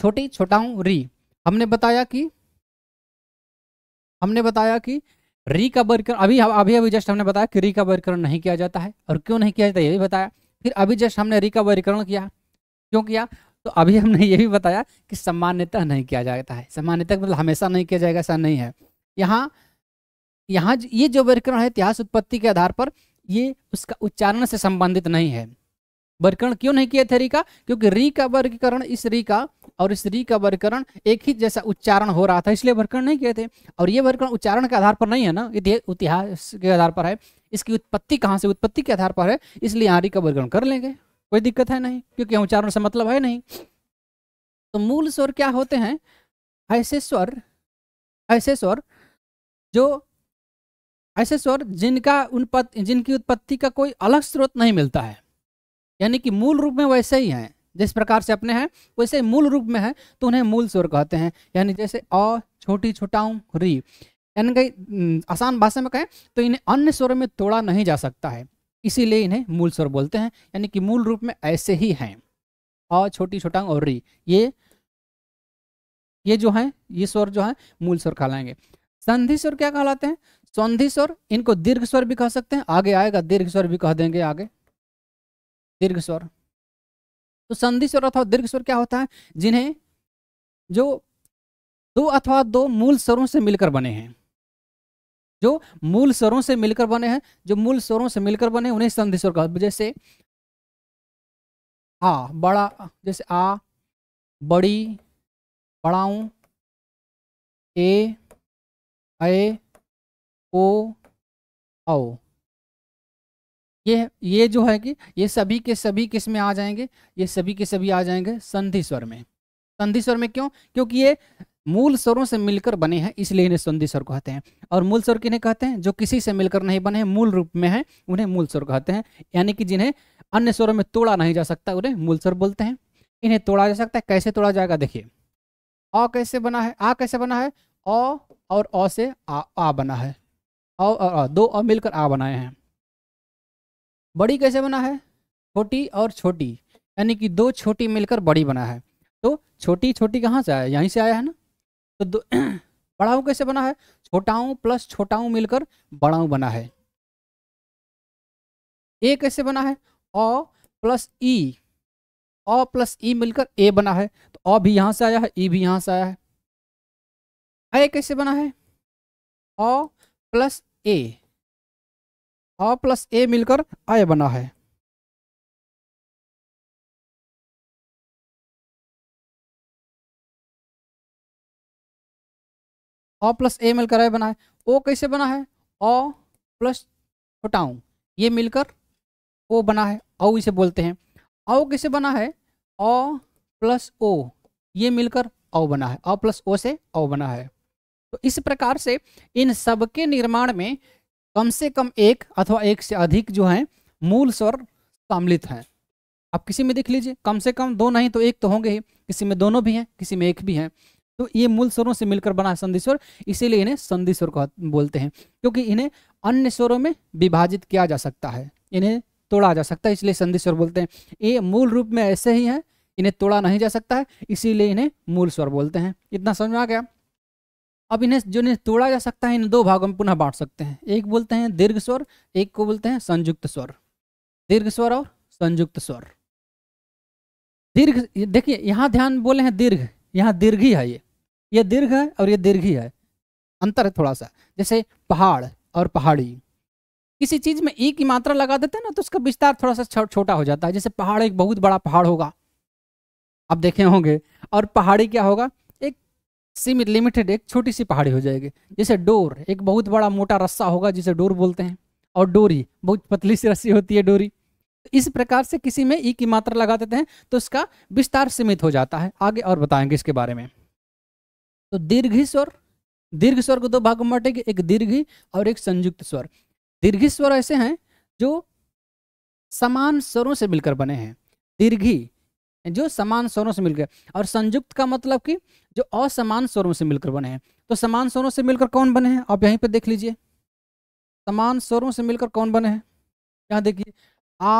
छोटी छोटाऊ री हमने बताया कि हमने बताया कि रिकवरीकरण अभी अभी अभी जस्ट हमने बताया कि रिकवरीकरण नहीं किया जाता है और क्यों नहीं किया जाता ये भी बताया फिर अभी जस्ट हमने रिकवरीकरण किया क्यों किया तो अभी हमने ये भी बताया कि सामान्यतः नहीं किया जाता है सामान्यतः मतलब हमेशा नहीं किया जाएगा ऐसा नहीं है यहाँ यहाँ ये जो वर्गीकरण है इतिहास उत्पत्ति के आधार पर ये उसका उच्चारण से संबंधित नहीं है वर्गीकरण क्यों नहीं किया थे री का क्योंकि री का वर्गीकरण इस री का और इस री का वर्गीकरण एक ही जैसा उच्चारण हो रहा था इसलिए वर्गीकरण नहीं किए थे और ये वर्गीकरण उच्चारण के आधार पर नहीं है ना इतिहास के आधार पर है इसकी उत्पत्ति कहाँ से उत्पत्ति के आधार पर है इसलिए यहाँ री का वर्गीकरण कर लेंगे कोई दिक्कत है नहीं क्योंकि उच्चारण से मतलब है नहीं तो मूल स्वर क्या होते हैं ऐसे स्वर ऐसे स्वर जो ऐसे स्वर जिनका उन जिनकी उत्पत्ति का कोई अलग स्रोत नहीं मिलता है यानी कि मूल रूप में वैसे ही हैं जिस प्रकार से अपने हैं वैसे मूल रूप में है तो उन्हें मूल स्वर कहते हैं यानी जैसे अ छोटी छोटाऊँ री यानी कि आसान भाषा में कहें तो इन्हें अन्य स्वर में तोड़ा नहीं जा सकता है इसीलिए इन्हें मूल स्वर बोलते हैं यानी कि मूल रूप में ऐसे ही हैं अ छोटी छोटाऊँ और री ये ये जो है ये स्वर जो है मूल स्वर कहलाएंगे संधि स्वर क्या कहलाते हैं संधि स्वर इनको दीर्घ स्वर भी कह सकते हैं आगे आएगा दीर्घ स्वर भी कह देंगे आगे दीर्घ स्वर तो संधि स्वर अथवा दीर्घ स्वर क्या होता है जिन्हें जो दो अथवा दो मूल स्वरों से मिलकर बने हैं जो मूल स्वरों से मिलकर बने हैं जो मूल स्वरों से मिलकर बने उन्हें संधि स्वर कहा जैसे आ बड़ा जैसे आ बड़ी बड़ाऊ ए ए ओ ये ये जो है कि ये सभी के सभी किस में आ जाएंगे ये सभी के सभी आ जाएंगे संधि स्वर में संधि स्वर में क्यों क्योंकि ये मूल स्वरों से मिलकर बने हैं इसलिए इन्हें संधि स्वर कहते हैं और मूल स्वर किन्हें कहते हैं जो किसी से मिलकर नहीं बने हैं मूल रूप में है उन्हें मूल स्वर कहते हैं यानी कि जिन्हें अन्य स्वरों में तोड़ा नहीं जा सकता उन्हें मूल स्वर बोलते हैं इन्हें तोड़ा जा सकता है कैसे तोड़ा जाएगा देखिए अ कैसे बना है आ कैसे बना है अ और अ से आ, आ बना है अ और अ दो अ मिलकर आ बनाए हैं बड़ी कैसे बना है छोटी और छोटी यानी कि दो छोटी मिलकर बड़ी बना है तो छोटी छोटी कहाँ से आया यहीं से आया है ना तो दो बड़ाऊ कैसे बना है छोटाऊ प्लस छोटाऊ मिलकर बड़ाऊ बना है ए कैसे बना है अ प्लस ई अ प्लस ई मिलकर ए बना है तो अ भी यहाँ से आया है ई भी यहाँ से आया है ए कैसे बना है अ प्लस ए आ प्लस ए मिलकर आय बना है अ प्लस ए मिलकर आय बना है ओ कैसे बना है अ प्लस छोटाऊ ये मिलकर ओ बना है औ इसे बोलते हैं औ कैसे बना है अ प्लस ओ ये मिलकर औ बना है अ प्लस ओ से औ बना है तो इस प्रकार से इन सबके निर्माण में कम से कम एक अथवा एक से अधिक जो है मूल स्वर सम्मिलित हैं आप किसी में देख लीजिए कम से कम दो नहीं तो एक तो होंगे ही किसी में दोनों भी हैं किसी में एक भी है तो ये मूल स्वरों से मिलकर बना है संधि स्वर इसीलिए इन्हें संधि स्वर को बोलते हैं क्योंकि इन्हें अन्य स्वरों में विभाजित किया जा सकता है इन्हें तोड़ा जा सकता है इसलिए संधि स्वर बोलते हैं ये मूल रूप में ऐसे ही हैं इन्हें तोड़ा नहीं जा सकता है इसीलिए इन्हें मूल स्वर बोलते हैं इतना समझ में आ गया अब इन्हें जो इन्हें तोड़ा जा सकता है इन दो भागों में पुनः बांट सकते हैं एक बोलते हैं दीर्घ स्वर एक को बोलते हैं संयुक्त स्वर दीर्घ स्वर और संयुक्त स्वर दीर्घ देखिए यहाँ ध्यान बोले हैं दीर्घ यहाँ दीर्घ ही है ये ये दीर्घ है और ये दीर्घ ही है अंतर है थोड़ा सा जैसे पहाड़ और पहाड़ी किसी चीज में एक ही मात्रा लगा देते हैं ना तो उसका विस्तार थोड़ा सा छोटा हो जाता है जैसे पहाड़ एक बहुत बड़ा पहाड़ होगा आप देखे होंगे और पहाड़ी क्या होगा सीमित लिमिटेड एक छोटी सी पहाड़ी हो जाएगी जैसे डोर एक बहुत बड़ा मोटा रस्सा होगा जिसे डोर बोलते हैं और डोरी बहुत पतली सी रस्सी होती है डोरी इस प्रकार से किसी में ई e की मात्रा लगा देते हैं तो इसका विस्तार सीमित हो जाता है आगे और बताएंगे इसके बारे में तो दीर्घी स्वर दीर्घ स्वर को दो भागों में बांटेंगे एक दीर्घी और एक संयुक्त स्वर दीर्घी स्वर ऐसे हैं जो समान स्वरों से मिलकर बने हैं दीर्घी जो समान स्वरों से मिलकर और संयुक्त का मतलब कि जो असमान स्वरों से मिलकर बने हैं तो समान स्वरों से मिलकर कौन बने हैं आप यहीं पर देख लीजिए समान स्वरों से मिलकर कौन बने हैं यहाँ देखिए आ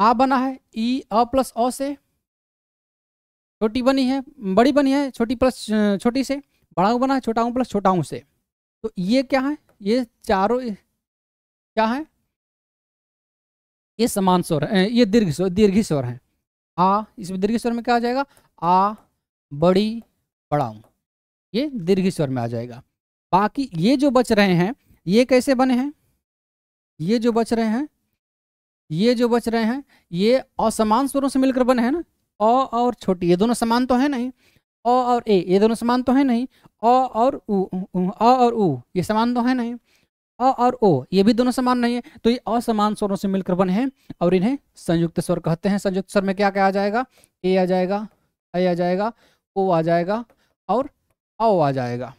आ बना है ई अ प्लस अ से छोटी बनी है बड़ी बनी है छोटी प्लस छोटी से बड़ाऊ बना है छोटाऊ प्लस छोटाऊ से तो ये क्या है ये चारों क्या है ये समान स्वर है ये दीर्घ स्वर दीर्घी स्वर है आ इसमें दीर्घ स्वर में क्या आ जाएगा आ बड़ी बड़ाऊ ये दीर्घ स्वर में आ जाएगा बाकी ये जो बच रहे हैं ये कैसे बने हैं ये जो बच रहे हैं ये जो बच रहे हैं ये असमान स्वरों से मिलकर बने हैं ना अ और छोटी ये दोनों समान तो है नहीं अ और ए ये दोनों समान तो है नहीं अ और उ अ और उ ये समान तो है नहीं अ और ओ ये भी दोनों समान नहीं है तो ये असमान स्वरों से मिलकर बने हैं और इन्हें संयुक्त स्वर कहते हैं संयुक्त स्वर में क्या क्या आ जाएगा ए आ जाएगा ए आ जाएगा ओ आ जाएगा और आओ आ जाएगा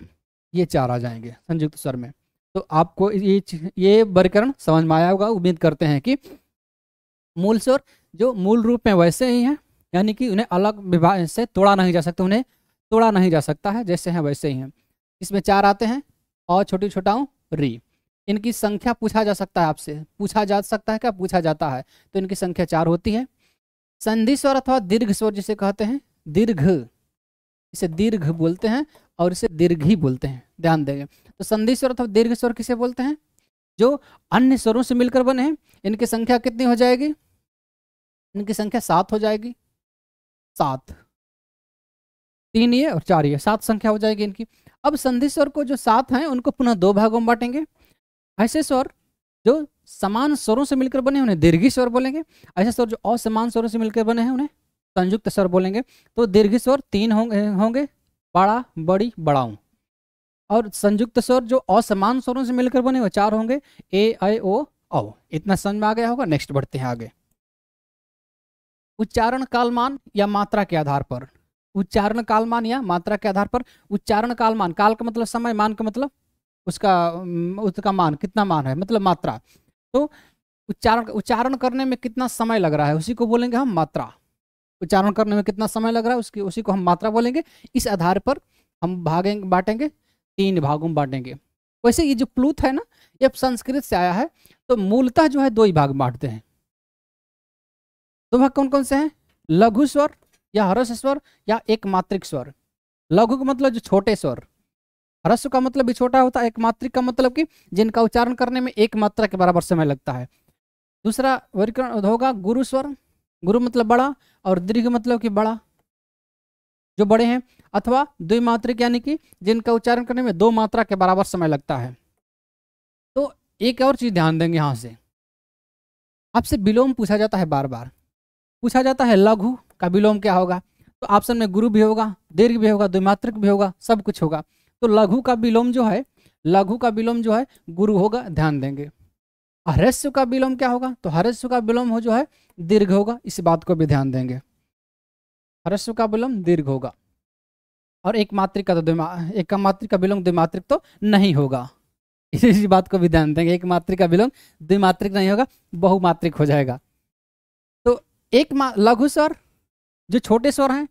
ये चार आ जाएंगे संयुक्त स्वर में तो आपको ये ये वर्गीकरण समझ में आया होगा उम्मीद करते हैं कि मूल स्वर जो मूल रूप में वैसे ही हैं यानी कि उन्हें अलग विभाग से तोड़ा नहीं जा सकता उन्हें तोड़ा नहीं जा सकता है जैसे हैं वैसे ही हैं इसमें चार आते हैं और छोटी छोटाओं री इनकी संख्या पूछा जा सकता है आपसे पूछा जा सकता है क्या पूछा जाता है तो इनकी संख्या चार होती है संधि स्वर अथवा दीर्घ स्वर जिसे कहते हैं दीर्घ इसे दीर्घ बोलते हैं और इसे दीर्घी बोलते हैं ध्यान देंगे तो संधि स्वर अथवा दीर्घ स्वर किसे बोलते हैं जो अन्य स्वरों से मिलकर बने हैं इनकी संख्या कितनी हो जाएगी इनकी संख्या सात हो जाएगी सात तीन ये और चार ये सात संख्या हो जाएगी इनकी अब संधि स्वर को जो सात हैं उनको पुनः दो भागों में बांटेंगे ऐसे स्वर जो समान स्वरों से मिलकर बने हैं उन्हें दीर्घी स्वर बोलेंगे ऐसे स्वर जो असमान स्वरों से मिलकर बने हैं उन्हें संयुक्त स्वर बोलेंगे तो दीर्घ स्वर तीन होंगे होंगे बड़ा बड़ी बड़ाऊं और संयुक्त स्वर जो असमान स्वरों से मिलकर बने वो चार होंगे ए ओ औ इतना समझ में आ गया होगा नेक्स्ट बढ़ते हैं आगे उच्चारण कालमान या मात्रा के आधार पर उच्चारण कालमान या मात्रा के आधार पर उच्चारण कालमान काल का मतलब समय मान का मतलब उसका उसका मान कितना मान है मतलब मात्रा तो उच्चारण उच्चारण करने में कितना समय लग रहा है उसी को बोलेंगे हम मात्रा उच्चारण करने में कितना समय लग रहा है उसकी उसी को हम मात्रा बोलेंगे इस आधार पर हम भागेंगे बांटेंगे तीन भागों में बांटेंगे वैसे ये जो प्लूथ है ना ये संस्कृत से आया है तो मूलतः जो है दो ही भाग बांटते हैं दो भाग कौन कौन से हैं लघु स्वर या हरस स्वर या एकमात्रिक स्वर लघु का मतलब जो छोटे स्वर ह्रस्व का मतलब भी छोटा होता है एकमात्रिक का मतलब कि जिनका उच्चारण करने में एक मात्रा के बराबर समय लगता है दूसरा वर्गीकरण होगा गुरु स्वर गुरु मतलब बड़ा और दीर्घ मतलब कि बड़ा जो बड़े हैं अथवा द्विमात्रिक यानी कि जिनका उच्चारण करने में दो मात्रा के बराबर समय लगता है तो एक और चीज़ ध्यान देंगे यहां से आपसे विलोम पूछा जाता है बार बार पूछा जाता है लघु का विलोम क्या होगा तो ऑप्शन में गुरु भी होगा दीर्घ भी होगा द्विमात्रिक भी होगा सब कुछ होगा तो लघु का विलोम जो है लघु का विलोम जो है गुरु होगा ध्यान देंगे हरस्व का विलोम क्या होगा तो हरस्व का विलोम हो जो है दीर्घ होगा इस बात को भी ध्यान देंगे ह्रस्व का विलोम दीर्घ होगा और एक मात्रिक का तो एक मात्रिक का विलोम द्विमात्रिक तो नहीं होगा इसी बात को भी ध्यान देंगे एक मात्रिक का विलोम द्विमात्रिक नहीं होगा बहुमात्रिक हो जाएगा तो एक लघु स्वर जो छोटे स्वर हैं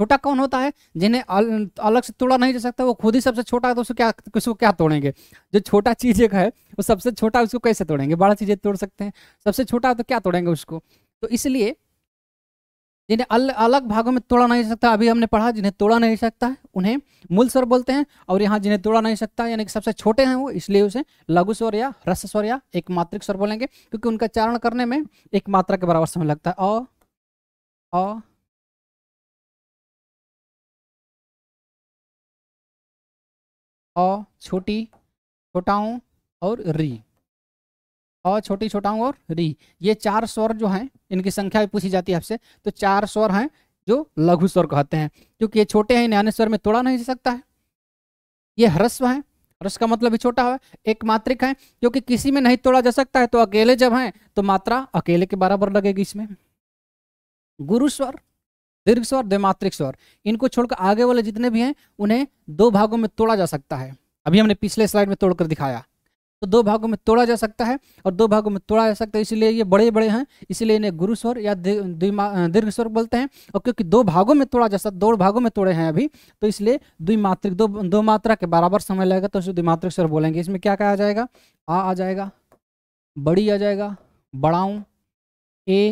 छोटा कौन होता है जिन्हें अलग से तोड़ा नहीं जा सकता वो खुद ही सबसे छोटा है तो उसको क्या उसको क्या तोड़ेंगे जो छोटा चीज एक है वो सबसे छोटा उसको कैसे तोड़ेंगे बड़ा चीजें तोड़ सकते हैं सबसे छोटा तो क्या तोड़ेंगे उसको तो इसलिए जिन्हें अल, अलग भागों में तोड़ा नहीं सकता अभी हमने पढ़ा जिन्हें तोड़ा नहीं सकता उन्हें मूल स्वर बोलते हैं और यहाँ जिन्हें तोड़ा नहीं सकता यानी कि सबसे छोटे हैं वो इसलिए उसे लघु स्वर या रस स्वर या एक मात्रिक स्वर बोलेंगे क्योंकि उनका चारण करने में एक मात्रा के बराबर समय लगता है अ अ छोटी छोटाओं और री और छोटी छोटा और री ये चार स्वर जो हैं इनकी संख्या भी पूछी जाती है आपसे तो चार स्वर हैं जो लघु स्वर कहते हैं क्योंकि ये छोटे हैं इन्हें स्वर में तोड़ा नहीं जा सकता है ये ह्रस्व है ह्रस्व का मतलब भी छोटा है एक मात्रिक है क्योंकि किसी में नहीं तोड़ा जा सकता है तो अकेले जब हैं तो मात्रा अकेले के बराबर लगेगी इसमें गुरु स्वर दीर्घ स्वर द्विमात्रिक स्वर इनको छोड़कर आगे वाले जितने भी हैं उन्हें दो भागों में तोड़ा जा सकता है अभी हमने पिछले स्लाइड में तोड़कर दिखाया तो दो भागों में तोड़ा जा सकता है और दो भागों में तोड़ा जा सकता है इसलिए ये बड़े बड़े हैं इसलिए इन्हें गुरु स्वर या दीर्घ स्वर बोलते हैं और क्योंकि दो भागों में तोड़ा जा सकता दो भागों में तोड़े हैं अभी तो इसलिए द्विमात्रिक दो दो मात्रा के बराबर समय लगेगा तो उसे द्विमात्रिक स्वर बोलेंगे इसमें क्या क्या आ जाएगा आ आ जाएगा बड़ी आ जाएगा बड़ाऊ ए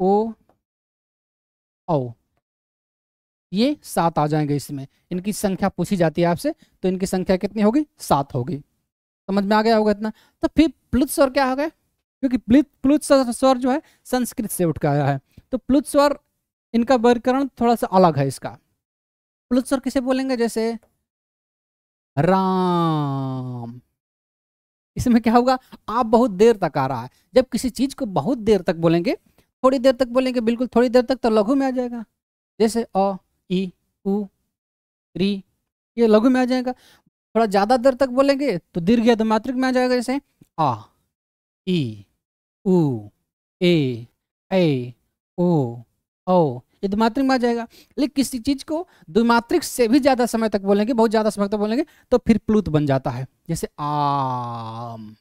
ओ ये सात आ जाएंगे इसमें इनकी संख्या पूछी जाती है आपसे तो इनकी संख्या कितनी होगी सात होगी समझ में आ गया होगा इतना तो फिर प्लुत स्वर क्या हो गया क्योंकि प्लुत स्वर जो है संस्कृत से उठ के आया है तो प्लुत स्वर इनका वर्गीकरण थोड़ा सा अलग है इसका प्लुत स्वर किसे बोलेंगे जैसे राम इसमें क्या होगा आप बहुत देर तक आ रहा है जब किसी चीज को बहुत देर तक बोलेंगे थोड़ी देर तक बोलेंगे बिल्कुल थोड़ी देर तक तो लघु में आ जाएगा जैसे अ ई ऊ त्री ये लघु में आ जाएगा थोड़ा ज़्यादा देर तक बोलेंगे तो दीर्घ या तो मात्रिक में आ जाएगा जैसे आ ई ऊ ए ए ओ ओ ये द्विमात्रिक तो में आ जाएगा लेकिन किसी चीज़ को द्विमात्रिक से भी ज़्यादा समय तक बोलेंगे बहुत ज़्यादा समय तक बोलेंगे तो फिर प्लुत बन जाता है जैसे आम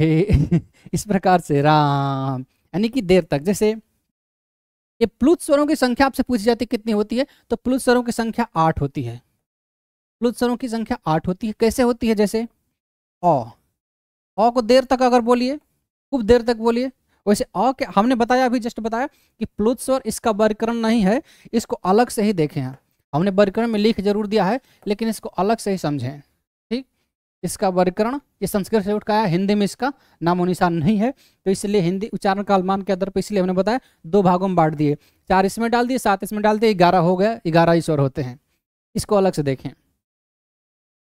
हे इस प्रकार से राम यानी कि देर तक जैसे ये प्लुत स्वरों की संख्या आपसे पूछी जाती है कितनी होती है तो प्लुत स्वरों की संख्या आठ होती है प्लुत स्वरों की संख्या आठ होती है कैसे होती है जैसे अ अ को देर तक अगर बोलिए खूब देर तक बोलिए वैसे अ के हमने बताया अभी जस्ट बताया कि प्लुत स्वर इसका वर्गकरण नहीं है इसको अलग से ही देखें हमने वर्गकरण में लिख जरूर दिया है लेकिन इसको अलग से ही समझें इसका वर्गकरण ये संस्कृत से उठका है हिंदी में इसका नामो निशान नहीं है तो इसलिए हिंदी उच्चारण का अलमान के आधार पर इसलिए हमने बताया दो भागों में बांट दिए चार इसमें डाल दिए सात इसमें डाल दिए ग्यारह हो गया ग्यारह ईश्वर होते हैं इसको अलग से देखें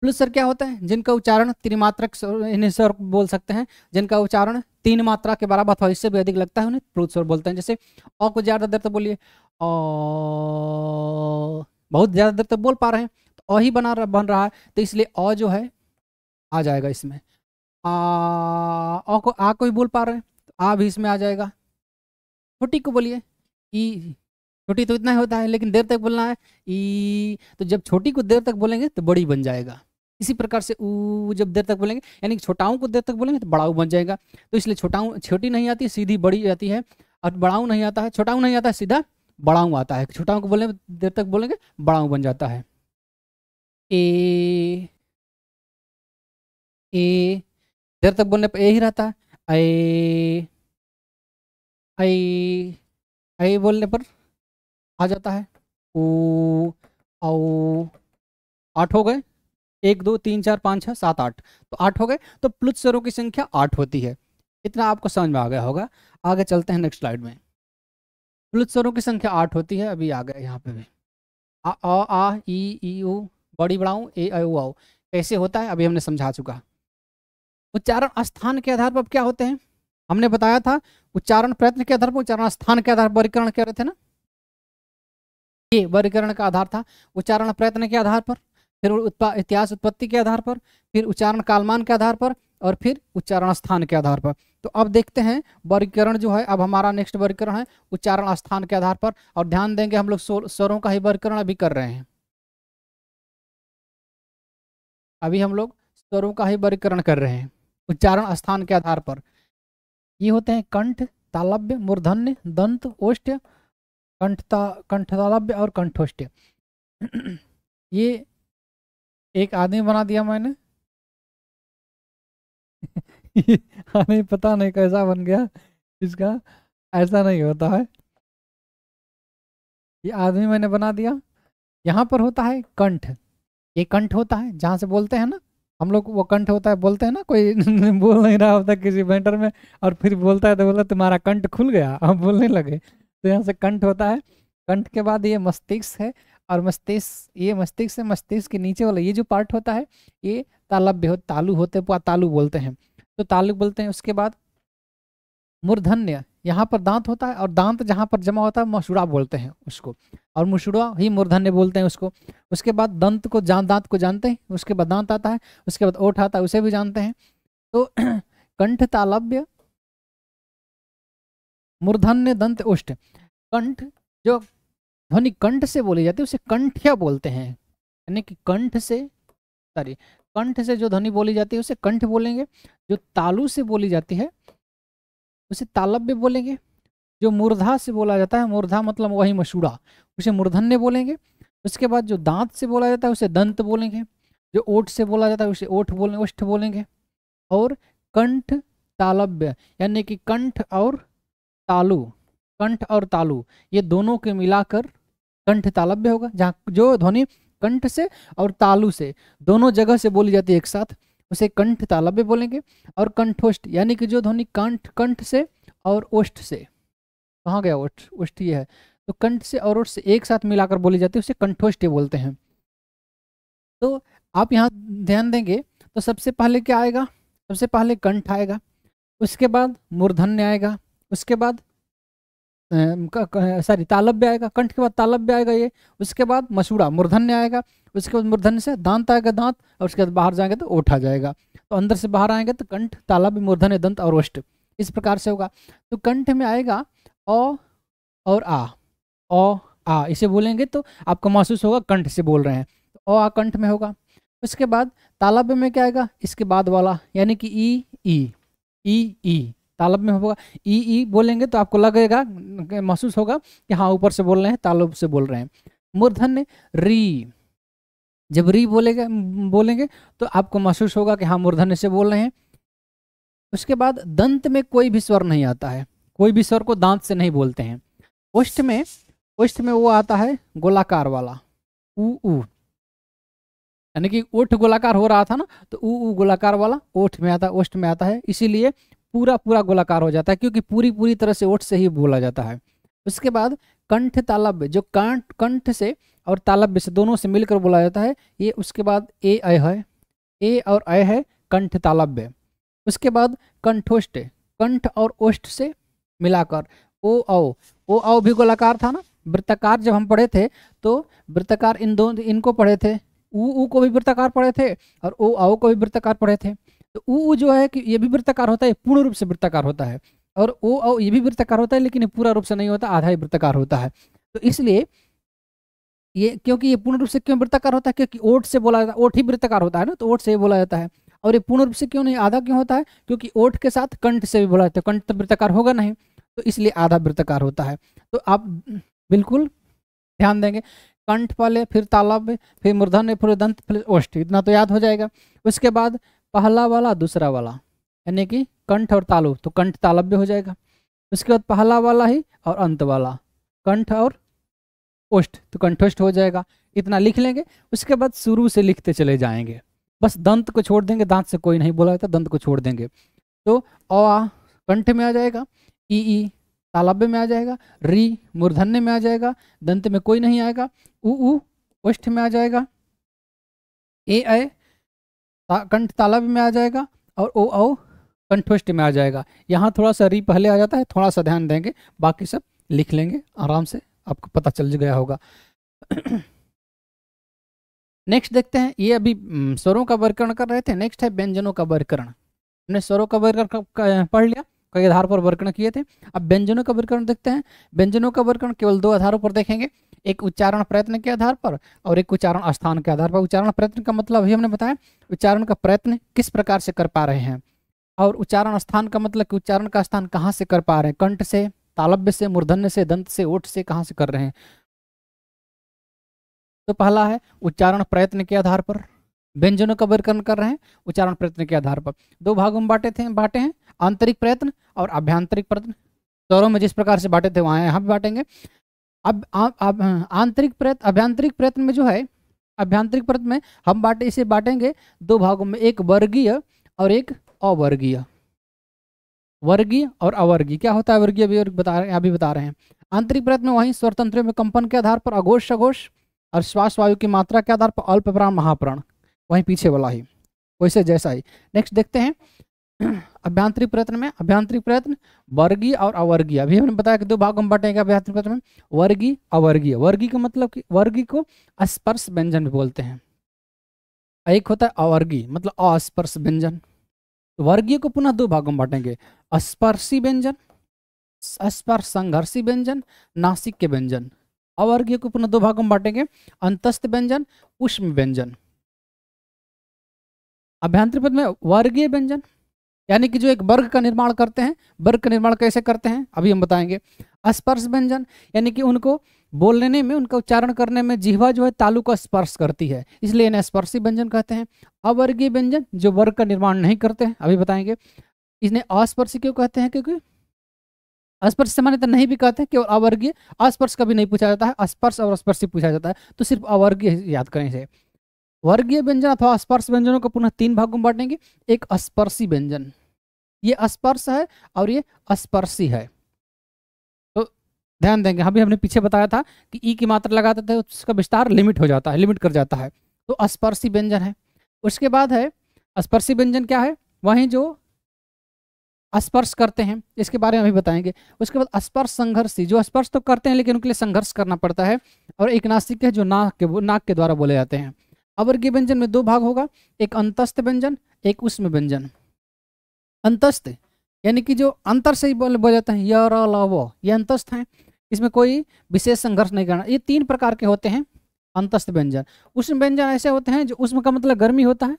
प्लस सर क्या होता है जिनका उच्चारण त्रिमात्रक स्वर बोल सकते हैं जिनका उच्चारण तीन मात्रा के बराबर अथवा इससे भी अधिक लगता है उन्हें प्लुत स्वर बोलते हैं जैसे अ को ज़्यादा देर तो बोलिए अ बहुत ज़्यादा देर तक बोल पा रहे हैं तो अ ही बना बन रहा है तो इसलिए अ जो है आ जाएगा इसमें आ को, आ कोई बोल पा रहे हैं तो आ भी इसमें आ जाएगा छोटी को बोलिए ई छोटी तो इतना ही होता है लेकिन देर तक बोलना है ई तो जब छोटी को देर तक बोलेंगे तो बड़ी बन जाएगा इसी प्रकार से ऊ जब देर तक बोलेंगे यानी छोटाऊ को देर तक बोलेंगे तो बड़ाऊ बन जाएगा तो इसलिए छोटाऊ छोटी नहीं आती सीधी बड़ी आती है और बड़ाऊ नहीं आता है छोटाऊ नहीं आता सीधा बड़ाऊ आता है छोटाऊ को बोले देर तक बोलेंगे बड़ाऊ बन जाता है ए ए देर तक बोलने पर ए ही रहता है आई आई आई बोलने पर आ जाता है ओ औ आठ हो गए एक दो तीन चार पाँच छः सात आठ तो आठ हो गए तो प्लुत स्वरों की संख्या आठ होती है इतना आपको समझ में आ गया होगा आगे चलते हैं नेक्स्ट स्लाइड में प्लुत स्वरों की संख्या आठ होती है अभी आ गए यहाँ पे भी आ आ ई ई ओ बड़ी बड़ाऊँ ए आओ कैसे होता है अभी हमने समझा चुका उच्चारण स्थान के आधार पर क्या होते हैं हमने बताया था उच्चारण प्रयत्न के आधार पर उच्चारण स्थान के आधार पर वर्गीकरण कह रहे थे ना ये वर्गीकरण का आधार था उच्चारण प्रयत्न के आधार पर फिर उत्पाद इतिहास उत्पत्ति के आधार पर फिर उच्चारण कालमान के आधार पर और फिर उच्चारण स्थान के आधार पर तो अब देखते हैं वर्गीकरण जो है अब हमारा नेक्स्ट वर्गीकरण है उच्चारण स्थान के आधार पर और ध्यान देंगे हम लोग स्वरों का ही वर्गीकरण अभी कर रहे हैं अभी हम लोग स्वरों का ही वर्गीकरण कर रहे हैं उच्चारण स्थान के आधार पर ये होते हैं कंठ तालव्य मूर्धन्य दंत ओष्ट कंठता कंठतालव्य और कंठोष्ट ये एक आदमी बना दिया मैंने हमें पता नहीं कैसा बन गया इसका ऐसा नहीं होता है ये आदमी मैंने बना दिया यहाँ पर होता है कंठ ये कंठ होता है जहाँ से बोलते हैं ना हम लोग वो कंठ होता है बोलते हैं ना कोई बोल नहीं रहा होता किसी वेंटर में और फिर बोलता है तो बोला तुम्हारा कंठ खुल गया हम बोलने लगे तो यहाँ से कंठ होता है कंठ के बाद ये मस्तिष्क है और मस्तिष्क ये मस्तिष्क से मस्तिष्क के नीचे वाला ये जो पार्ट होता है ये तालब्य हो तालु होते तालु बोलते हैं तो तालु बोलते हैं उसके बाद मूर्धन्य यहाँ पर दांत होता है और दांत जहाँ पर जमा होता है मशुड़ा बोलते हैं उसको और मसूड़ा ही मूर्धन्य बोलते हैं उसको उसके बाद दंत को जान दांत को जानते हैं उसके बाद दांत आता है उसके बाद ओठ आता है उसे भी जानते हैं तो कंठ तालव्य मूर्धन्य दंत उष्ट कंठ जो ध्वनि कंठ से बोली जाती है उसे कंठिया बोलते हैं यानी कि कंठ से सॉरी कंठ से जो ध्वनि बोली जाती है उसे कंठ बोलेंगे जो तालु से बोली जाती है उसे तालब्य बोलेंगे जो मुर्धा से बोला जाता है मुर्धा मतलब वही मशूड़ा उसे मूर्धन्य बोलेंगे उसके बाद जो दांत से बोला जाता है उसे दंत बोलेंगे जो ओठ से बोला जाता है उसे ओठ बोलेंगे ओष्ठ बोलेंगे और कंठ तालब्य यानी कि कंठ और तालु कंठ और तालु ये दोनों के मिलाकर कंठ तालब्य होगा जहाँ जो ध्वनि कंठ से और तालु से दोनों जगह से बोली जाती है एक साथ उसे कंठ ताला बोलेंगे और कंठोष्ठ यानी कि जो ध्वनि कंठ कंठ से और ओष्ठ से कहाँ गया ओष्ठ ओष्ठ ये है तो कंठ से और ओष्ठ से एक साथ मिलाकर बोली जाती है उसे कंठोष्ठ बोलते हैं तो आप यहाँ ध्यान देंगे तो सबसे पहले क्या आएगा सबसे पहले कंठ आएगा उसके बाद मूर्धन्य आएगा उसके बाद सॉरी तालब्य आएगा कंठ के बाद तालब्य आएगा ये उसके बाद मसूड़ा मूर्धन्य आएगा उसके बाद मूर्धन्य से दांत आएगा दांत और उसके बाद बाहर जाएंगे तो ओठा जाएगा तो अंदर से बाहर आएंगे तो कंठ तालब्य मूर्धन्य दंत और ओष्ट इस प्रकार से होगा तो कंठ में आएगा अ और आ ओ आ इसे बोलेंगे तो आपको महसूस होगा कंठ से बोल रहे हैं तो अ आ कंठ में होगा उसके बाद तालाब में क्या आएगा इसके बाद वाला यानी कि ई ई ई ई तालब में होगा ई ई बोलेंगे तो आपको लगेगा महसूस होगा कि हाँ ऊपर से बोल रहे हैं तालब से बोल रहे हैं मूर्धन्य री जब री बोलेगा बोलेंगे तो आपको महसूस होगा कि हाँ मूर्धन्य से बोल रहे हैं उसके बाद दंत में कोई भी स्वर नहीं आता है कोई भी स्वर को दांत से नहीं बोलते हैं उष्ट में उष्ट में वो आता है गोलाकार वाला ऊ ऊ यानी कि ओठ गोलाकार हो रहा था ना तो ऊ ऊ गोलाकार वाला ओठ में आता ओष्ट में आता है इसीलिए पूरा पूरा गोलाकार हो जाता है क्योंकि पूरी पूरी तरह से ओठ से ही बोला जाता है उसके बाद कंठ तालब्य जो कंठ कंठ से और तालब्य से दोनों से मिलकर बोला जाता है ये उसके बाद ए अय है ए और अय है कंठ तालब्य उसके बाद कंठोष्ट कंठ और ओष्ठ से मिलाकर ओ औ ओ औ भी गोलाकार था ना वृत्ताकार जब हम पढ़े थे तो वृत्ताकार इन दोनों इनको पढ़े थे ऊ ऊ को भी वृत्ताकार पढ़े थे और ओ औ को भी वृत्ताकार पढ़े थे तो ऊ जो है कि ये भी वृत्ताकार होता है पूर्ण रूप से वृत्ताकार होता है और ओ औ ये भी वृत्ताकार होता है लेकिन ये पूरा रूप से नहीं होता आधा ही वृत्ताकार होता है तो इसलिए ये क्योंकि ये पूर्ण रूप से क्यों वृत्ताकार होता है क्योंकि ओट से बोला जाता है ओठ ही वृत्ताकार होता है ना तो ओट से बोला जाता है और ये पूर्ण रूप से क्यों नहीं आधा क्यों होता है क्योंकि ओठ के साथ कंठ से भी बोला जाता है कंठ तो वृत्ताकार होगा नहीं तो इसलिए आधा वृत्ताकार होता है तो आप बिल्कुल ध्यान देंगे कंठ पहले फिर तालाब फिर मूर्धन फिर दंत फिर ओष्ठ इतना तो याद हो जाएगा उसके बाद पहला वाला दूसरा वाला यानी कि कंठ और तालु तो कंठ तालव्य हो जाएगा उसके बाद पहला वाला ही और अंत वाला कंठ और ओष्ठ तो कंठोष्ठ हो जाएगा इतना लिख लेंगे उसके बाद शुरू से लिखते चले जाएंगे बस दंत को छोड़ देंगे दांत से कोई नहीं बोला जाता दंत को छोड़ देंगे तो अ कंठ में आ जाएगा ई ई तालाब्य में आ जाएगा री मूर्धन्य में आ जाएगा दंत में कोई नहीं आएगा उ ओष्ठ में आ जाएगा ए आए ता, कंठ तालाब में आ जाएगा और ओ औ कंठोष्ट में आ जाएगा यहाँ थोड़ा सा री पहले आ जाता है थोड़ा सा ध्यान देंगे बाकी सब लिख लेंगे आराम से आपको पता चल गया होगा नेक्स्ट देखते हैं ये अभी स्वरों का वर्करण कर रहे थे नेक्स्ट है व्यंजनों का वर्करण हमने स्वरों का वर्करण पढ़ लिया कई आधार पर वर्करण किए थे अब व्यंजनों का वर्करण देखते हैं व्यंजनों का वर्करण केवल दो आधारों पर देखेंगे एक उच्चारण प्रयत्न के आधार पर और एक उच्चारण स्थान के आधार पर उच्चारण प्रयत्न का मतलब अभी हमने बताया उच्चारण का प्रयत्न किस प्रकार से कर पा रहे हैं और उच्चारण स्थान का मतलब कि उच्चारण का स्थान कहाँ से कर पा रहे हैं कंठ से तालब्य से मूर्धन्य से दंत से ओठ से कहाँ से कर रहे हैं तो पहला है उच्चारण प्रयत्न के आधार पर व्यंजनों का वर्गीकरण कर रहे हैं उच्चारण प्रयत्न के आधार पर दो भागों में बांटे थे बांटे हैं आंतरिक प्रयत्न और आभ्यांतरिक प्रयत्न दोनों में जिस प्रकार से बांटे थे वहां यहाँ भी बांटेंगे अब हाँ, आंतरिक प्रयत्न अभ्यांतरिक प्रयत्न में जो है अभ्यांतरिक प्रयत्न में हम बांटे इसे बांटेंगे दो भागों में एक वर्गीय और एक अवर्गीय वर्गीय और अवर्गीय क्या होता है वर्गीय अभी बता रहे हैं अभी बता रहे हैं आंतरिक प्रयत्न में वहीं स्वतंत्र में कंपन के आधार पर अघोष अघोष और श्वास वायु की मात्रा के आधार पर अल्प प्राण महाप्राण वहीं पीछे वाला ही वैसे जैसा ही नेक्स्ट देखते हैं अभ्यांतरिक प्रयत्न में अभ्यांतरिक प्रयत्न वर्गीय और अवर्गीय अभी हमने बताया कि दो भागों में बटेगा अभ्यांतरिक प्रयत्न में वर्गीय अवर्गीय वर्गीय का मतलब कि वर्गीय को स्पर्श व्यंजन भी बोलते हैं एक होता है अवर्गीय मतलब अस्पर्श व्यंजन तो वर्गीय को पुनः दो भागों में बांटेंगे स्पर्शी व्यंजन स्पर्श संघर्षी व्यंजन नासिक के व्यंजन अवर्गीय को पुनः दो भागों में बांटेंगे अंतस्थ व्यंजन उष्म व्यंजन अभ्यांतरिक पद में वर्गीय व्यंजन यानी कि जो एक वर्ग का निर्माण करते हैं वर्ग का निर्माण कैसे करते हैं अभी हम बताएंगे स्पर्श व्यंजन यानी कि उनको बोलने में उनका उच्चारण करने में जिहवा जो है तालु का स्पर्श करती है इसलिए इन्हें स्पर्शी व्यंजन कहते हैं अवर्गीय व्यंजन जो वर्ग का निर्माण नहीं करते हैं अभी बताएंगे इन्हें अस्पर्शी क्यों कहते हैं क्योंकि स्पर्श सामान्यतः नहीं भी कहते हैं केवल अवर्गीय अस्पर्श कभी नहीं पूछा जाता है स्पर्श और स्पर्शी पूछा जाता है तो सिर्फ अवर्गीय याद करें इसे वर्गीय व्यंजन अथवा स्पर्श व्यंजनों को पुनः तीन भागों में बांटेंगे एक स्पर्शी व्यंजन ये स्पर्श है और ये स्पर्शी है तो ध्यान देंगे अभी हमने पीछे बताया था कि ई की मात्रा लगाते थे उसका विस्तार लिमिट हो जाता है लिमिट कर जाता है तो स्पर्शी व्यंजन है उसके बाद है स्पर्शी व्यंजन क्या है वहीं जो स्पर्श करते हैं इसके बारे में अभी बताएंगे उसके बाद स्पर्श संघर्षी जो स्पर्श तो करते हैं लेकिन उनके लिए संघर्ष करना पड़ता है और एक नासिक है जो नाक के नाक के द्वारा बोले जाते हैं अवर्गीय व्यंजन में दो भाग होगा एक अंतस्थ व्यंजन एक उष्म व्यंजन अंतस्थ यानी कि जो अंतर से ही बोल बोल जाते हैं ये अंतस्थ हैं इसमें कोई विशेष संघर्ष नहीं करना ये तीन प्रकार के होते हैं अंतस्थ व्यंजन उष्म व्यंजन ऐसे होते हैं जो उष्म का मतलब गर्मी होता है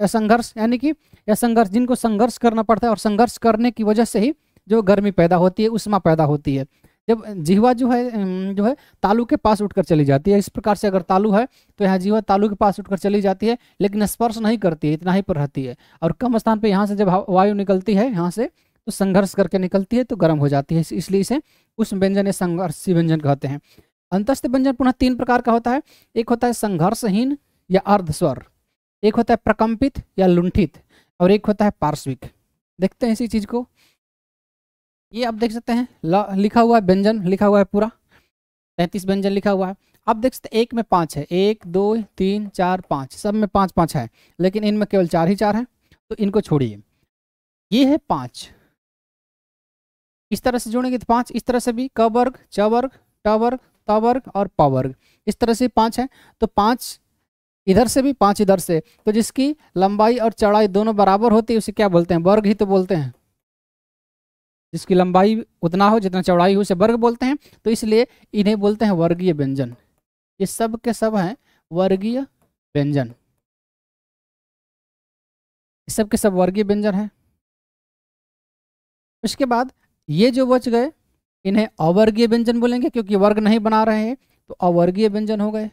या संघर्ष यानी कि या संघर्ष जिनको संघर्ष करना पड़ता है और संघर्ष करने की वजह से ही जो गर्मी पैदा होती है उष्मा पैदा होती है जब जिहवा जो है जो है तालू के पास उठकर चली जाती है इस प्रकार से अगर तालू है तो यहाँ जिहवा तालू के पास उठकर चली जाती है लेकिन स्पर्श नहीं करती है इतना ही पर रहती है और कम स्थान पर यहाँ से जब वायु निकलती है यहाँ से तो संघर्ष करके निकलती है तो गर्म हो जाती है इसलिए इसे उस व्यंजन या संघर्षी व्यंजन कहते हैं अंतस्थ व्यंजन पुनः तीन प्रकार का होता है एक होता है संघर्षहीन या अर्धस्वर एक होता है प्रकम्पित या लुंठित और एक होता है पार्श्विक देखते हैं इसी चीज़ को ये आप देख सकते हैं लिखा हुआ है व्यंजन लिखा हुआ है पूरा तैंतीस व्यंजन लिखा हुआ है आप देख सकते हैं एक में पाँच है एक दो तीन चार पाँच सब में पाँच पाँच है लेकिन इनमें केवल चार ही चार है तो इनको छोड़िए ये है पाँच इस तरह से जोड़ेंगे तो पाँच इस तरह से भी क वर्ग च वर्ग ट वर्ग त वर्ग और प वर्ग इस तरह से पाँच है तो पाँच इधर से भी पाँच इधर से तो जिसकी लंबाई और चौड़ाई दोनों बराबर होती है उसे क्या बोलते हैं वर्ग ही तो बोलते हैं जिसकी लंबाई उतना हो जितना चौड़ाई हो उसे वर्ग बोलते हैं तो इसलिए इन्हें बोलते हैं वर्गीय व्यंजन ये सब के सब हैं वर्गीय व्यंजन इस सब के सब वर्गीय व्यंजन हैं उसके बाद ये जो बच गए इन्हें अवर्गीय व्यंजन बोलेंगे क्योंकि वर्ग नहीं बना रहे हैं तो अवर्गीय व्यंजन हो गए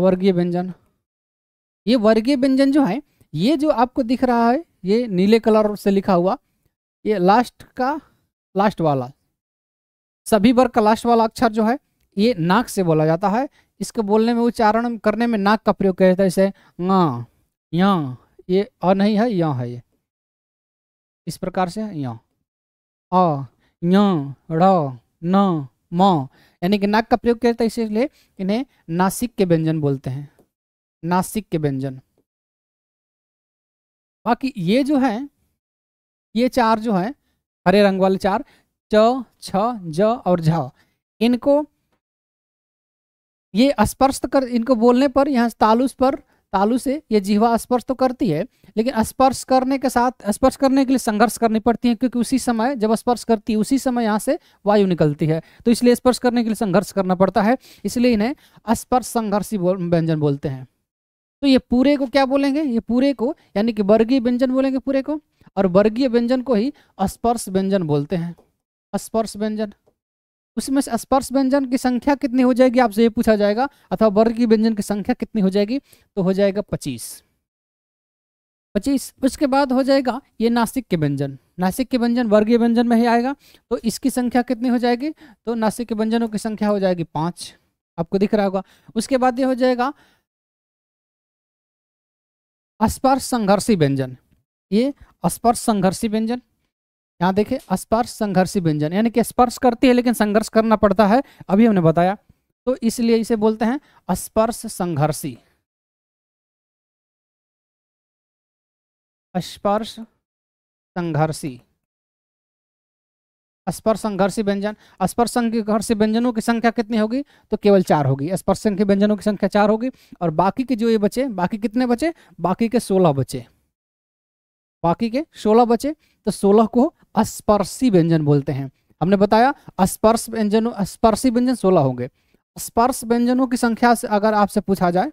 अवर्गीय व्यंजन ये वर्गीय व्यंजन जो है ये जो आपको दिख रहा है ये नीले कलर से लिखा हुआ ये लास्ट का लास्ट वाला सभी वर्ग का लास्ट वाला अक्षर जो है ये नाक से बोला जाता है इसको बोलने में उच्चारण करने में नाक का प्रयोग किया जाता है जैसे या ये अ नहीं है यहाँ है ये इस प्रकार से यहाँ अ न म यानी कि नाक का प्रयोग किया जाता है इसलिए इन्हें नासिक के व्यंजन बोलते हैं नासिक के व्यंजन बाकी ये जो है ये चार जो है हरे रंग वाले चार च छ ज और झ इनको ये स्पर्श कर इनको बोलने पर यहाँ तालुस पर तालु से ये जीवा स्पर्श तो करती है लेकिन स्पर्श करने के साथ स्पर्श करने के लिए संघर्ष करनी पड़ती है क्योंकि उसी समय जब स्पर्श करती है उसी समय यहाँ से वायु निकलती है तो इसलिए स्पर्श करने के लिए संघर्ष करना पड़ता है इसलिए इन्हें स्पर्श संघर्षी व्यंजन बोलते हैं तो ये पूरे को क्या बोलेंगे ये पूरे को यानी कि वर्गीय व्यंजन बोलेंगे पूरे को और वर्गीय व्यंजन को ही स्पर्श व्यंजन बोलते हैं स्पर्श व्यंजन उसमें से स्पर्श व्यंजन की संख्या कितनी हो जाएगी आपसे ये पूछा जाएगा अथवा वर्गीय व्यंजन की संख्या कितनी हो जाएगी तो हो जाएगा पच्चीस पच्चीस उसके बाद हो जाएगा ये नासिक के व्यंजन नासिक के व्यंजन वर्गीय व्यंजन में ही आएगा तो इसकी संख्या कितनी हो जाएगी तो नासिक के व्यंजनों की संख्या हो जाएगी पाँच आपको दिख रहा होगा उसके बाद ये हो जाएगा स्पर्श संघर्षी व्यंजन ये स्पर्श संघर्षी व्यंजन यहाँ देखे स्पर्श संघर्षी व्यंजन यानी कि स्पर्श करती है लेकिन संघर्ष करना पड़ता है अभी हमने बताया तो इसलिए इसे बोलते हैं स्पर्श संघर्षी स्पर्श संघर्षी स्पर्श संघर्षी व्यंजन स्पर्श संघर्षी व्यंजनों की संख्या कितनी होगी तो केवल चार होगी स्पर्श संघ व्यंजनों की संख्या चार होगी और बाकी के जो ये बचे बाकी कितने बचे बाकी के सोलह बचे बाकी के सोलह बचे तो सोलह को स्पर्शी व्यंजन बोलते हैं हमने बताया स्पर्श व्यंजन स्पर्शी व्यंजन सोलह होंगे स्पर्श व्यंजनों की संख्या से अगर आपसे पूछा जाए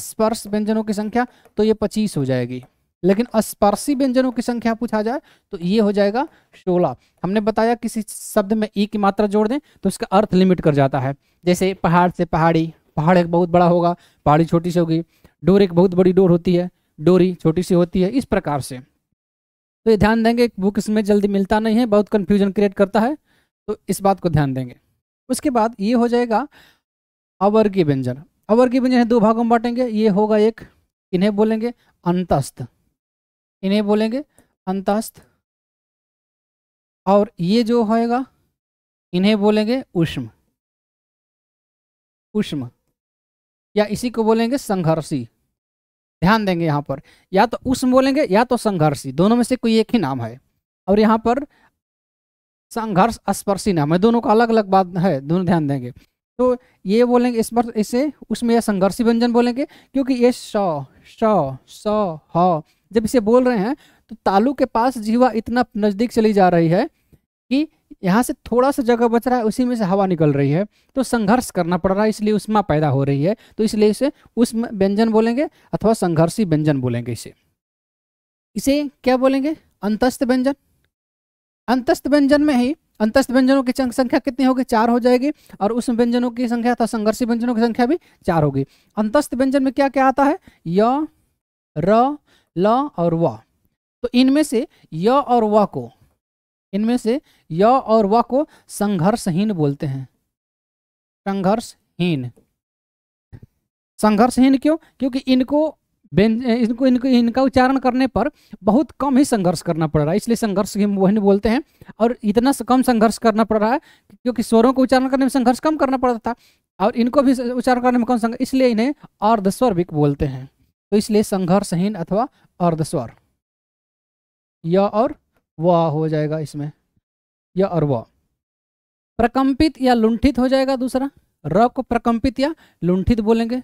स्पर्श व्यंजनों की संख्या तो ये पच्चीस हो जाएगी लेकिन स्पर्शी व्यंजनों की संख्या पूछा जाए तो ये हो जाएगा सोलह हमने बताया किसी शब्द में ई की मात्रा जोड़ दें तो उसका अर्थ लिमिट कर जाता है जैसे पहाड़ से पहाड़ी पहाड़ एक बहुत बड़ा होगा पहाड़ी छोटी सी होगी डोर एक बहुत बड़ी डोर होती है डोरी छोटी सी होती है इस प्रकार से तो ये ध्यान देंगे बुक इसमें जल्दी मिलता नहीं है बहुत कन्फ्यूजन क्रिएट करता है तो इस बात को ध्यान देंगे उसके बाद ये हो जाएगा अवर्गीय व्यंजन अवर्गीय व्यंजन दो भागों में बांटेंगे ये होगा एक इन्हें बोलेंगे अंतस्थ इन्हें बोलेंगे अंतस्थ और ये जो होएगा इन्हें बोलेंगे उष्म उष्म या इसी को बोलेंगे संघर्षी ध्यान देंगे यहाँ पर या तो उष्म बोलेंगे या तो संघर्षी दोनों में से कोई एक ही नाम है और यहाँ पर संघर्ष स्पर्शी नाम है दोनों का अलग अलग बात है दोनों ध्यान देंगे तो ये बोलेंगे इस पर इसे उसमें यह संघर्षी व्यंजन बोलेंगे क्योंकि ये स स स ह जब इसे बोल रहे हैं तो तालू के पास जीवा इतना नज़दीक चली जा रही है कि यहाँ से थोड़ा सा जगह बच रहा है उसी में से हवा निकल रही है तो संघर्ष करना पड़ रहा है इसलिए उष्मा पैदा हो रही है तो इसलिए इसे उस व्यंजन बोलेंगे अथवा संघर्षी व्यंजन बोलेंगे इसे इसे क्या बोलेंगे अंतस्थ व्यंजन अंतस्थ व्यंजन में ही अंतस्थ व्यंजनों की संख्या कितनी होगी चार हो जाएगी और उस व्यंजनों की संख्या अथवा संघर्षी व्यंजनों की संख्या भी चार होगी अंतस्थ व्यंजन में क्या क्या आता है य र ल और व तो इनमें से य और व को इनमें से य और व को संघर्षहीन बोलते हैं संघर्षहीन संघर्षहीन क्यों क्योंकि इनको इनको इनको इनका उच्चारण करने पर बहुत कम ही संघर्ष करना पड़ रहा है इसलिए संघर्ष वहन बोलते हैं और इतना कम संघर्ष करना पड़ रहा है क्योंकि स्वरों को उच्चारण करने में संघर्ष कम करना पड़ता था और इनको भी उच्चारण करने में कम संघर्ष इसलिए इन्हें अर्धस्वर्विक बोलते हैं तो इसलिए संघर्षहीन अथवा अर्धस्वर य और व हो जाएगा इसमें य और व प्रकंपित या लुंठित हो जाएगा दूसरा र को प्रकंपित या लुंठित बोलेंगे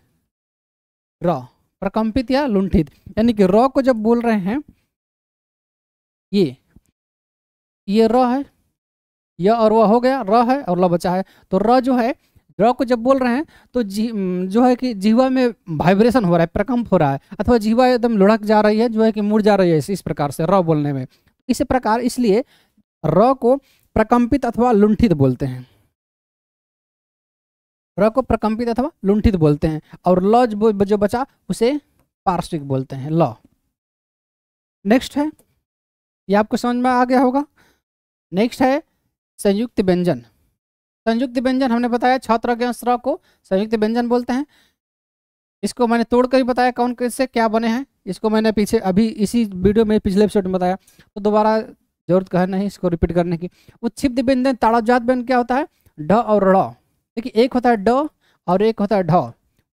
र प्रकंपित या लुंठित यानी कि र को जब बोल रहे हैं ये ये र है य और वह हो गया र है और ल बचा है तो र जो है रॉ को जब बोल रहे हैं तो जो है कि जीवा में वाइब्रेशन हो रहा है प्रकम्प हो रहा है अथवा जीवा एकदम लुढ़क जा रही है जो है कि मुड़ जा रही है इस, प्रकार से रॉ बोलने में इस प्रकार इसलिए रॉ को प्रकंपित अथवा लुंठित बोलते हैं रॉ को प्रकम्पित अथवा लुंठित बोलते हैं और लॉ जो जो बचा उसे पार्श्विक बोलते हैं ल नेक्स्ट है ये आपको समझ में आ गया होगा नेक्स्ट है संयुक्त व्यंजन संयुक्त व्यंजन हमने बताया छात्र के को संयुक्त व्यंजन बोलते हैं इसको मैंने तोड़ कर ही बताया कौन कैसे क्या बने हैं इसको मैंने पीछे अभी इसी वीडियो में पिछले एपिसोड में बताया तो दोबारा जरूरत कह नहीं इसको रिपीट करने की उत्क्षिप्त व्यंजन ताड़ाजात व्यंजन क्या होता है ड और ड़ देखिए एक होता है ड और एक होता है ढ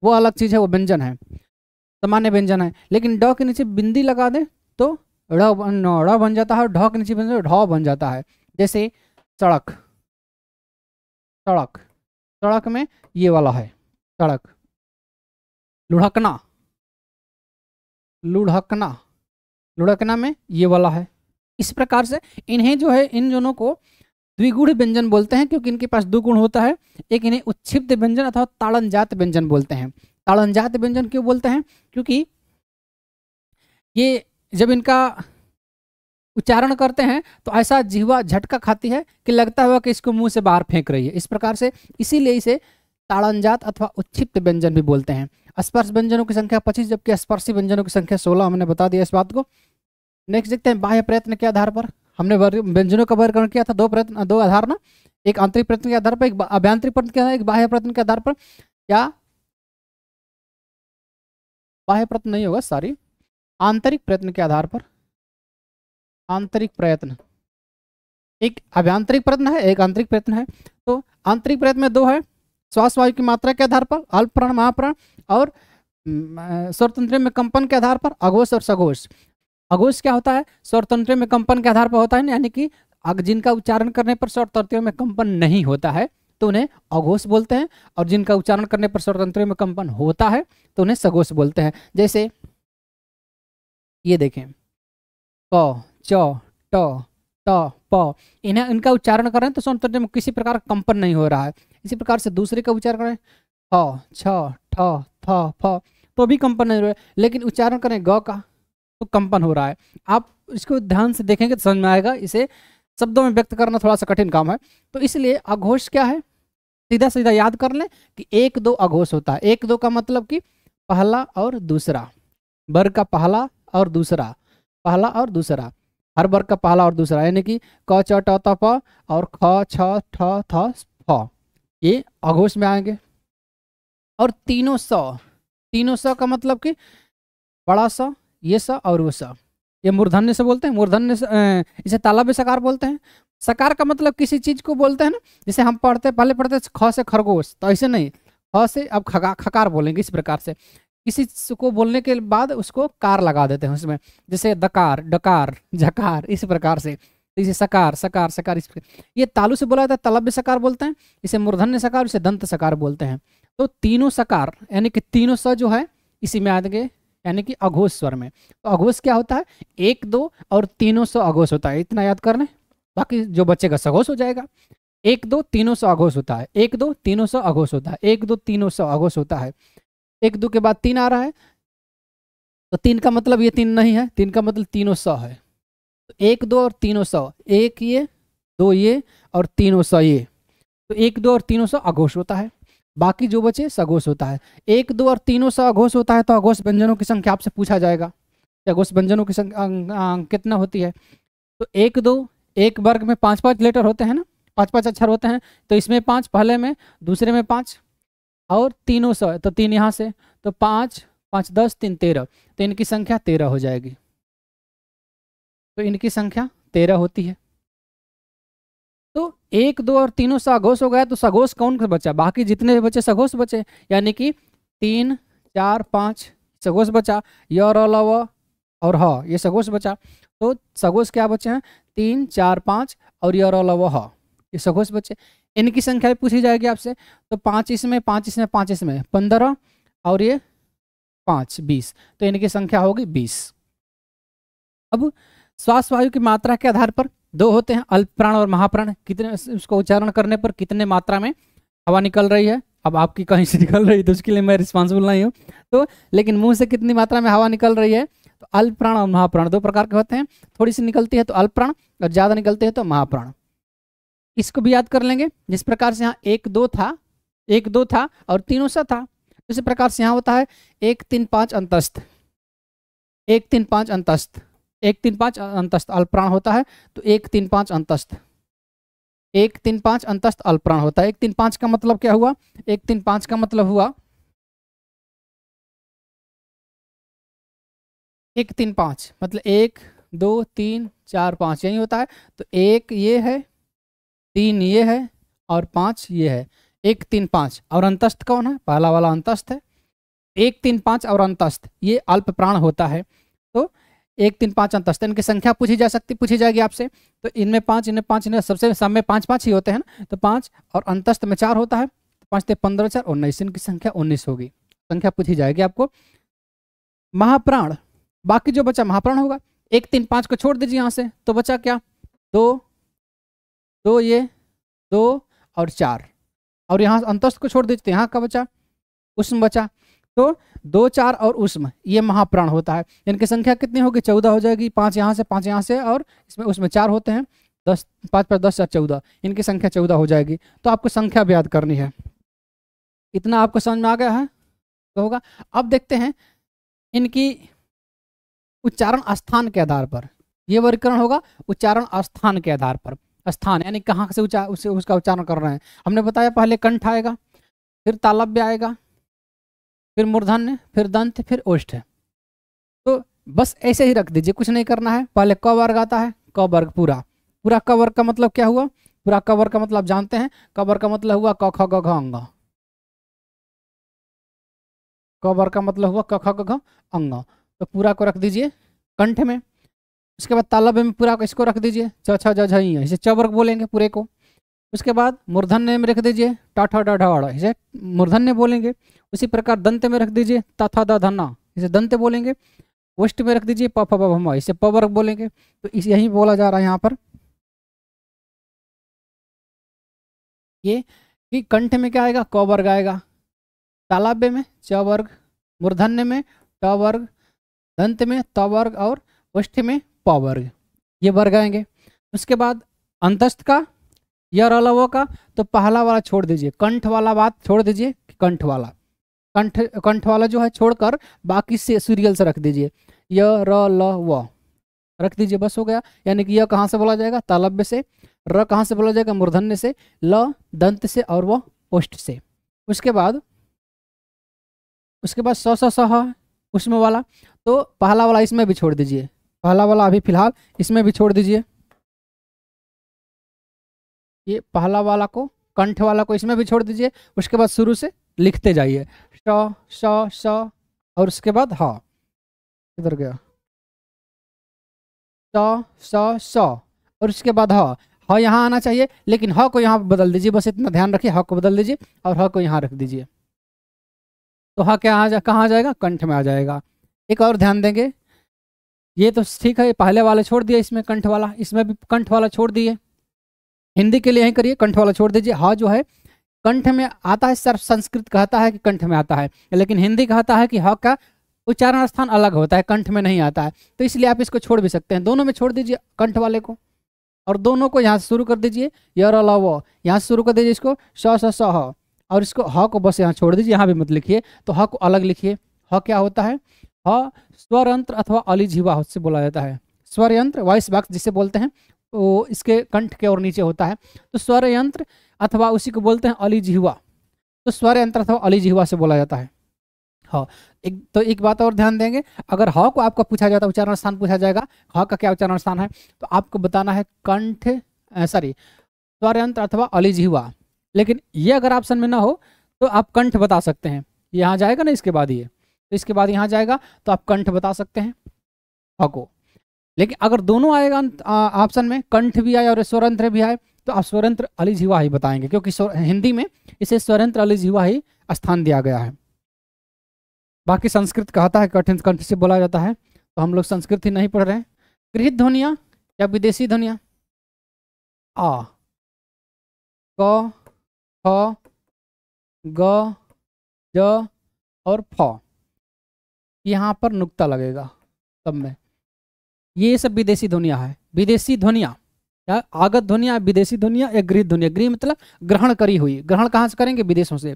वो अलग चीज़ है वो व्यंजन है सामान्य व्यंजन है लेकिन ड के नीचे बिंदी लगा दें तो ड़ बन जाता है और ढ के नीचे तो ढ बन जाता है जैसे सड़क सड़क सड़क में ये वाला है सड़क लुढ़कना लुढ़कना लुढ़कना में ये वाला है इस प्रकार से इन्हें जो है इन दोनों को द्विगुण व्यंजन बोलते हैं क्योंकि इनके पास दो गुण होता है एक इन्हें उच्छिप्त व्यंजन अथवा ताड़नजात व्यंजन बोलते हैं ताड़नजात व्यंजन क्यों बोलते हैं क्योंकि ये जब इनका उच्चारण करते हैं तो ऐसा जीवा झटका खाती है कि लगता हुआ कि इसको मुंह से बाहर फेंक रही है इस प्रकार से इसीलिए इसे ताड़नजात अथवा उच्छिप्त व्यंजन भी बोलते हैं स्पर्श व्यंजनों की संख्या पच्चीस जबकि स्पर्शी व्यंजनों की संख्या सोलह हमने बता दिया इस बात को नेक्स्ट देखते हैं बाह्य प्रयत्न के आधार पर हमने व्यंजनों का वर्गीकरण किया था दो प्रयत्न दो आधार ना एक आंतरिक प्रयत्न के आधार पर एक अभ्यांतरिक प्रयत्न के आधार एक बाह्य प्रयत्न के आधार पर या बाह्य प्रयत्न नहीं होगा सॉरी आंतरिक प्रयत्न के आधार पर आंतरिक प्रयत्न एक अभ्यांतरिक प्रयत्न है एक आंतरिक प्रयत्न है तो आंतरिक प्रयत्न में दो है श्वास वायु की मात्रा के आधार पर अल्प प्राण महाप्राण और स्वतंत्र में कंपन के आधार पर अघोष और सघोष अघोष क्या होता है स्वतंत्र में कंपन के आधार पर होता है यानी कि जिनका उच्चारण करने पर स्वतंत्र में कंपन नहीं होता है तो उन्हें अघोष बोलते हैं और जिनका उच्चारण करने पर स्वतंत्र में कंपन होता है तो उन्हें सघोष बोलते हैं जैसे ये देखें च ट प इन्हें इनका उच्चारण करें तो स्वतंत्र में किसी प्रकार का कंपन नहीं हो रहा है इसी प्रकार से दूसरे का उच्चारण करें ह छ ठ थ फ तो भी कंपन नहीं हो रहा है लेकिन उच्चारण करें ग का तो कंपन हो रहा है आप इसको ध्यान से देखेंगे तो समझ में आएगा इसे शब्दों में व्यक्त करना थोड़ा सा कठिन काम है तो इसलिए अघोष क्या है सीधा सीधा याद कर लें कि एक दो अघोष होता है एक दो का मतलब कि पहला और दूसरा वर्ग का पहला और दूसरा पहला और दूसरा हर वर्ग का पहला और दूसरा यानी कि क च ट त प और ख छ ठ थ फ ये अघोष में आएंगे और तीनों स तीनों स का मतलब कि बड़ा स ये स और वो स ये मूर्धन्य से बोलते हैं मूर्धन्य इसे तालाब सकार बोलते हैं सकार का मतलब किसी चीज को बोलते हैं ना जैसे हम पढ़ते पहले पढ़ते ख से खरगोश तो ऐसे नहीं ख से अब खगा खकार बोलेंगे इस प्रकार से किसी को बोलने के बाद उसको कार लगा देते हैं उसमें जैसे दकार डकार झकार इस प्रकार से तो इसे सकार सकार सकार इस ये तालु से बोला जाता है तलब्य सकार बोलते हैं इसे मूर्धन्य सकार इसे दंत सकार बोलते हैं तो तीनों सकार यानी कि तीनों स जो है इसी में आ गए यानी कि अघोष स्वर में तो अघोष क्या होता है एक दो और तीनों सौ अघोष होता है इतना याद कर लें बाकी जो का सघोष हो जाएगा एक दो तीनों सौ अघोष होता है एक दो तीनों सौ अघोष होता है एक दो तीनों सौ अघोष होता है एक दो के बाद तीन आ रहा है तो तीन का मतलब ये तीन नहीं है तीन का मतलब तीनों सौ है तो एक दो और तीनों सौ एक ये दो ये और तीनों सौ ये तो एक दो और तीनों सौ अघोष होता है बाकी जो बचे सघोष होता है एक दो और तीनों सौ अघोष होता है तो अघोष व्यंजनों की संख्या आपसे पूछा जाएगा कि अघोष व्यंजनों की संख्या कितना होती है तो एक दो एक वर्ग में पाँच पाँच लेटर होते हैं ना पाँच पाँच अक्षर होते हैं तो इसमें पाँच पहले में दूसरे में पाँच और तीनों सौ तो तीन यहाँ से तो पाँच पाँच दस तीन तेरह तो इनकी संख्या तेरह हो जाएगी तो इनकी संख्या तेरह होती है तो एक दो और तीनों साघोष हो गया तो सघोष कौन बचा बाकी जितने बचे सघोष बचे यानी कि तीन चार पाँच सघोष बचा य और अलावा और ह ये सघोष बचा तो सघोष क्या बचे हैं तीन चार पाँच और य और अलावा ये सघोष बच्चे इनकी संख्या पूछी जाएगी आपसे तो पाँच इसमें पाँच इसमें पाँच इसमें पंद्रह और ये पाँच बीस तो इनकी संख्या होगी बीस अब श्वास वायु की मात्रा के आधार पर दो होते हैं अल्प प्राण और महाप्राण कितने उसको उच्चारण करने पर कितने मात्रा में हवा निकल रही है अब आपकी कहीं से निकल रही है तो उसके लिए मैं रिस्पॉन्सिबल नहीं हूँ तो लेकिन मुंह से कितनी मात्रा में हवा निकल रही है तो अल्प प्राण और महाप्राण दो प्रकार के होते हैं थोड़ी सी निकलती है तो अल्प प्राण और ज़्यादा निकलती है तो महाप्राण इसको भी याद कर लेंगे जिस प्रकार से यहाँ एक दो था एक दो था और तीनों सा था उसी प्रकार से यहाँ होता है एक तीन पाँच अंतस्थ एक तीन पाँच अंतस्थ एक तीन पाँच अंतस्थ अल्प्राण होता है तो एक तीन पाँच अंतस्थ एक तीन पाँच अंतस्थ अल्प्राण होता है एक तीन पाँच का मतलब क्या हुआ एक तीन पाँच का मतलब हुआ एक तीन पाँच मतलब एक दो तीन चार पाँच यही होता है तो एक ये है तीन ये है और पाँच ये है एक तीन पाँच और अंतस्थ कौन है पहला वाला अंतस्थ है एक तीन पाँच और अंतस्थ ये अल्प प्राण होता है तो एक तीन पाँच अंतस्थ इनकी संख्या पूछी जा सकती पूछी जाएगी आपसे तो इनमें पाँच इनमें पाँच इनमें सबसे सब में पाँच पाँच ही होते हैं ना तो पाँच और अंतस्थ में चार होता है तो पाँच ते पंद्रह चार उन्नीस इनकी संख्या उन्नीस होगी संख्या पूछी जाएगी आपको महाप्राण बाकी जो बचा महाप्राण होगा एक तीन पाँच को छोड़ दीजिए यहाँ से तो बचा क्या दो दो ये दो और चार और यहाँ अंतस्थ को छोड़ दीजिए तो यहाँ का बचा उष्म बचा तो दो चार और उष्म ये महाप्राण होता है इनकी संख्या कितनी होगी चौदह हो जाएगी पाँच यहाँ से पाँच यहाँ से और इसमें उसमें चार होते हैं दस पाँच पर दस चार चौदह इनकी संख्या चौदह हो जाएगी तो आपको संख्या भी याद करनी है इतना आपको समझ में आ गया है तो होगा अब देखते हैं इनकी उच्चारण स्थान के आधार पर यह वर्गीकरण होगा उच्चारण स्थान के आधार पर स्थान यानी कहाँ से उच्चा उसे उसका उच्चारण कर रहे हैं हमने बताया पहले कंठ आएगा फिर तालब्य आएगा फिर मूर्धन्य फिर दंत फिर ओष्ठ है तो बस ऐसे ही रख दीजिए कुछ नहीं करना है पहले क वर्ग आता है क वर्ग पूरा पूरा क वर्ग का मतलब क्या हुआ पूरा क वर्ग का मतलब आप जानते हैं क वर्ग का मतलब हुआ क ख ग अंग क वर्ग का मतलब हुआ क ख ग अंग तो पूरा को रख दीजिए कंठ में उसके बाद तालब में पूरा इसको रख दीजिए छ छ ज झई इसे बोलेंगे पूरे को उसके बाद मूर्धन्य में रख दीजिए टाठा डाढ़ा इसे मूर्धन्य बोलेंगे उसी प्रकार दंत में रख दीजिए तथा दा धना इसे दंत बोलेंगे वोष्ट में रख दीजिए प फ हम इसे पवर्ग बोलेंगे तो इस यही बोला जा रहा है यहाँ पर ये कि कंठ में क्या आएगा क वर्ग आएगा तालाब्य में च वर्ग मूर्धन्य में ट वर्ग दंत में त वर्ग और वोष्ठ में पावर ये वर्ग आएंगे उसके बाद अंतस्थ का यह रलवों का तो पहला वाला छोड़ दीजिए कंठ वाला बात छोड़ दीजिए कंठ वाला कंठ कंठ वाला जो है छोड़कर बाकी से सीरियल से रख दीजिए य र ल व रख दीजिए बस हो गया यानी कि यह कहाँ से बोला जाएगा तालब्य से र कहाँ से बोला जाएगा मूर्धन्य से ल दंत से और वह ओष्ठ से उसके बाद उसके बाद स स उसमें वाला तो पहला वाला इसमें भी छोड़ दीजिए पहला वाला अभी फिलहाल इसमें भी छोड़ दीजिए ये पहला वाला को कंठ वाला को इसमें भी छोड़ दीजिए उसके बाद शुरू से लिखते जाइए श श श और उसके बाद हा इधर गया श श श और उसके बाद हा ह यहाँ आना चाहिए लेकिन ह को यहाँ बदल दीजिए बस इतना ध्यान रखिए ह को बदल दीजिए और ह को यहाँ रख दीजिए तो ह क्या आ जा कहाँ आ जाएगा कंठ में आ जाएगा एक और ध्यान देंगे ये तो ठीक है पहले वाला छोड़ दिया इसमें कंठ वाला इसमें भी कंठ वाला छोड़ दिए हिंदी के लिए यही करिए कंठ वाला छोड़ दीजिए हा जो है कंठ में आता है सिर्फ संस्कृत कहता है कि कंठ में आता है लेकिन हिंदी कहता है कि ह का उच्चारण स्थान अलग होता है कंठ में नहीं आता है तो इसलिए आप इसको छोड़ भी सकते हैं दोनों में छोड़ दीजिए कंठ वाले को और दोनों को यहाँ से शुरू कर दीजिए यर अलाव यहाँ से शुरू कर दीजिए इसको स स स और इसको ह को बस यहाँ छोड़ दीजिए यहाँ भी मत लिखिए तो ह को अलग लिखिए ह क्या होता है स्वरंत्र अथवा अलिझिवा से बोला जाता है स्वरयंत्र वॉइस बॉक्स जिसे बोलते हैं वो इसके कंठ के और नीचे होता है तो स्वरयंत्र अथवा उसी को बोलते हैं अलिजीवा तो स्वरयंत्र अथवा अलिजीवा से बोला जाता है हाँ एक तो एक बात और ध्यान देंगे अगर ह को आपका पूछा जाता है उच्चारण स्थान पूछा जाएगा ह का क्या उच्चारण स्थान है तो आपको बताना है कंठ सॉरी स्वरयंत्र अथवा अलिझिवा लेकिन ये अगर ऑप्शन में ना हो तो आप कंठ बता सकते हैं यहाँ जाएगा ना इसके बाद ये तो इसके बाद यहाँ जाएगा तो आप कंठ बता सकते हैं अगो लेकिन अगर दोनों आएगा ऑप्शन में कंठ भी आए और स्वरंत्र भी आए तो आप स्वरंत्र अली जीवा ही बताएंगे क्योंकि हिंदी में इसे स्वरंत्र अली जीवा ही स्थान दिया गया है बाकी संस्कृत कहता है कठिन कंठ से बोला जाता है तो हम लोग संस्कृत ही नहीं पढ़ रहे हैं गृहित ध्वनिया या विदेशी ध्वनिया आ क ख ग ज और फ यहाँ पर नुक्ता लगेगा सब में ये सब विदेशी ध्वनिया है विदेशी ध्वनिया या आगत ध्वनिया विदेशी ध्वनिया या गृह ध्वनिया गृह मतलब ग्रहण करी हुई ग्रहण कहाँ से करेंगे विदेशों से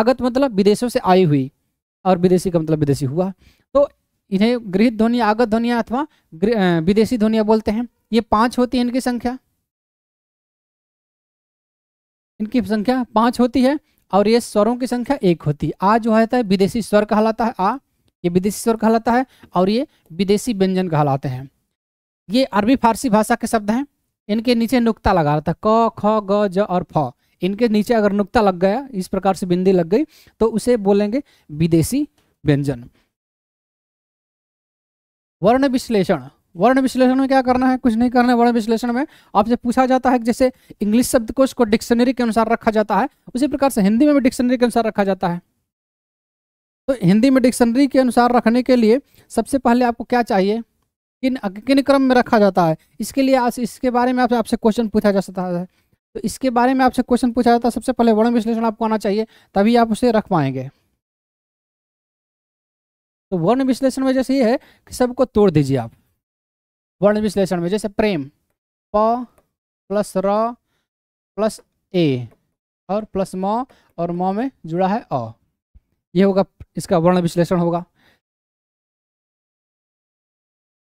आगत मतलब विदेशों से आई हुई और विदेशी का मतलब विदेशी हुआ तो इन्हें गृहित ध्वनिया आगत ध्वनिया अथवा विदेशी ध्वनिया बोलते हैं ये पांच होती है इनकी संख्या इनकी संख्या पांच होती है और ये स्वरों की संख्या एक होती है आ जो है तो विदेशी स्वर कहलाता है आ ये विदेशी स्वर कहलाता है और ये विदेशी व्यंजन कहलाते हैं ये अरबी फारसी भाषा के शब्द हैं इनके नीचे नुक्ता लगा रहता है क ख ग ज और फ इनके नीचे अगर नुक्ता लग गया इस प्रकार से बिंदी लग गई तो उसे बोलेंगे विदेशी व्यंजन वर्ण विश्लेषण वर्ण विश्लेषण में क्या करना है कुछ नहीं करना है वर्ण विश्लेषण में आपसे पूछा जाता है जैसे इंग्लिश शब्दकोश को डिक्शनरी के अनुसार रखा जाता है उसी प्रकार से हिंदी में भी डिक्शनरी के अनुसार रखा जाता है तो हिंदी में डिक्शनरी के अनुसार रखने के लिए सबसे पहले आपको क्या चाहिए किन किन क्रम में रखा जाता है इसके लिए आज इसके बारे में आपसे आपसे क्वेश्चन पूछा जा सकता है तो इसके बारे में आपसे क्वेश्चन पूछा जाता है सबसे पहले वर्ण विश्लेषण आपको आना चाहिए तभी आप उसे रख पाएंगे तो वर्ण विश्लेषण में जैसे ये है कि सबको तोड़ दीजिए आप वर्ण विश्लेषण में जैसे प्रेम प प्लस र प्लस ए और प्लस म और म में जुड़ा है अ ये होगा इसका वर्ण विश्लेषण होगा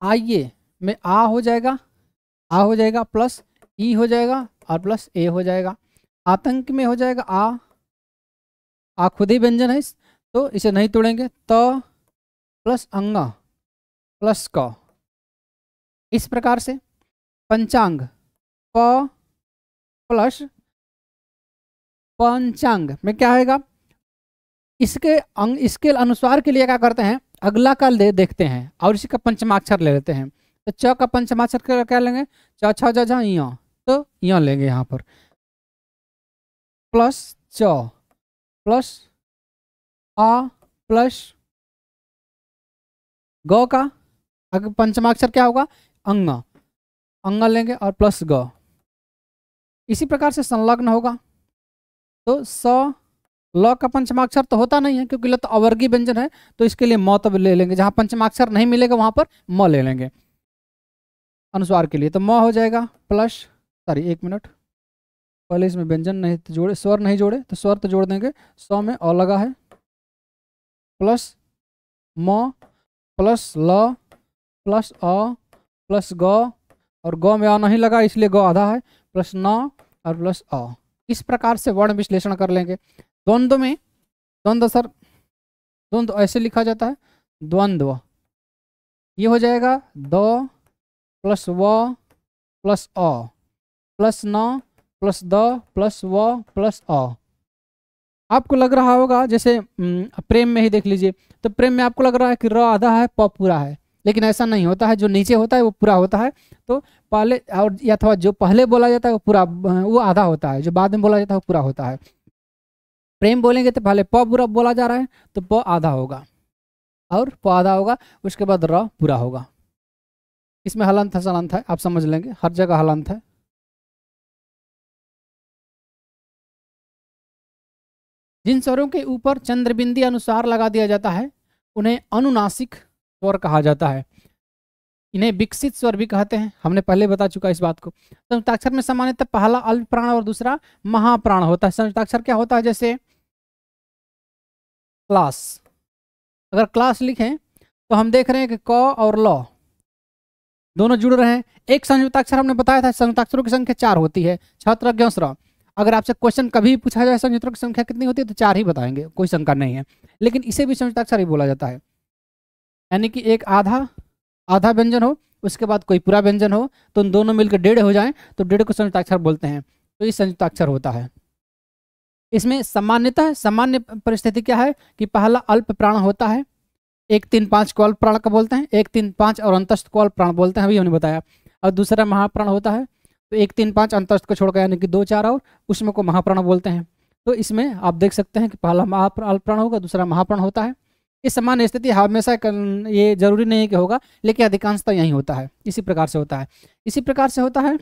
आइए में आ हो जाएगा आ हो जाएगा प्लस ई हो जाएगा और प्लस ए हो जाएगा आतंक में हो जाएगा आ आ खुद ही व्यंजन है तो इसे नहीं तोड़ेंगे त तो, प्लस अंग प्लस क इस प्रकार से पंचांग प प्लस पंचांग में क्या होगा इसके अंग इसके अनुसार के लिए क्या करते हैं अगला का दे, देखते हैं और इसी का पंचमाक्षर ले लेते हैं तो च का पंचमाक्षर क्या लेंगे च छ ज य तो य लेंगे यहाँ पर प्लस च प्लस आ प्लस ग का अगर पंचमाक्षर क्या होगा अंग अंग लेंगे और प्लस ग इसी प्रकार से संलग्न होगा तो स ल का पंचमाक्षर तो होता नहीं है क्योंकि ल तो अवर्गी व्यंजन है तो इसके लिए म तो ले लेंगे जहां पंचमाक्षर नहीं मिलेगा वहां पर म ले लेंगे अनुस्वार के लिए तो म हो जाएगा प्लस सॉरी एक मिनट पहले इसमें व्यंजन नहीं तो जोड़े स्वर नहीं जोड़े तो स्वर तो जोड़ देंगे सौ में अ लगा है प्लस म प्लस ल प्लस अ प्लस ग और ग में अ नहीं लगा इसलिए ग आधा है प्लस न और प्लस अ इस प्रकार से वर्ण विश्लेषण कर लेंगे द्वंद्व में द्वंद्व सर द्वंद्व ऐसे लिखा जाता है द्वंद्व ये हो जाएगा द प्लस व प्लस अ प्लस न प्लस द प्लस व प्लस अ आपको लग रहा होगा जैसे हम्म, प्रेम में ही देख लीजिए तो प्रेम में आपको लग रहा है कि र आधा है प पूरा है लेकिन ऐसा नहीं होता है जो नीचे होता है वो पूरा होता है तो पहले और अथवा तो जो पहले बोला जाता है वो पूरा वो आधा होता है जो बाद में बोला जाता है वो पूरा होता है प्रेम बोलेंगे तो पहले प पूरा बोला जा रहा है तो प आधा होगा और प आधा होगा उसके बाद र पूरा होगा इसमें हलंत है सलंत है आप समझ लेंगे हर जगह हलंत है जिन स्वरों के ऊपर चंद्रबिंदी अनुसार लगा दिया जाता है उन्हें अनुनासिक स्वर कहा जाता है इन्हें विकसित स्वर भी कहते हैं हमने पहले बता चुका इस बात को संयुक्ताक्षर में सामान्यतः पहला अल्प प्राण और दूसरा महाप्राण होता है संयुक्ताक्षर क्या होता है जैसे क्लास अगर क्लास लिखें तो हम देख रहे हैं कि क और लॉ दोनों जुड़ रहे हैं एक संयुक्ताक्षर हमने बताया था संयुक्ताक्षरों की संख्या चार होती है छत्रज्ञ अगर आपसे क्वेश्चन कभी पूछा जाए संयुक्तों की संख्या कितनी होती है तो चार ही बताएंगे कोई शंका नहीं है लेकिन इसे भी संयुक्ताक्षर ही बोला जाता है यानी कि एक आधा आधा व्यंजन हो उसके बाद कोई पूरा व्यंजन हो तो उन दोनों मिलकर डेढ़ हो जाए तो डेढ़ को संयुक्ताक्षर बोलते हैं तो ये संयुक्ताक्षर होता है इसमें सामान्यतः सामान्य परिस्थिति क्या है कि पहला अल्प प्राण होता है एक तीन पाँच को अल्प प्राण का बोलते हैं एक तीन पाँच और अंतस्थ को अल्प प्राण बोलते हैं अभी हमने बताया और दूसरा महाप्राण होता है तो एक तीन पाँच अंतस्थ को छोड़कर यानी कि दो चार और उसमें को महाप्राण बोलते हैं तो इसमें आप देख सकते हैं कि पहला महाप्राण होगा दूसरा महाप्राण होता है ये सामान्य स्थिति हमेशा ये जरूरी नहीं है कि होगा लेकिन अधिकांशता यही होता है इसी प्रकार से होता है इसी प्रकार से होता है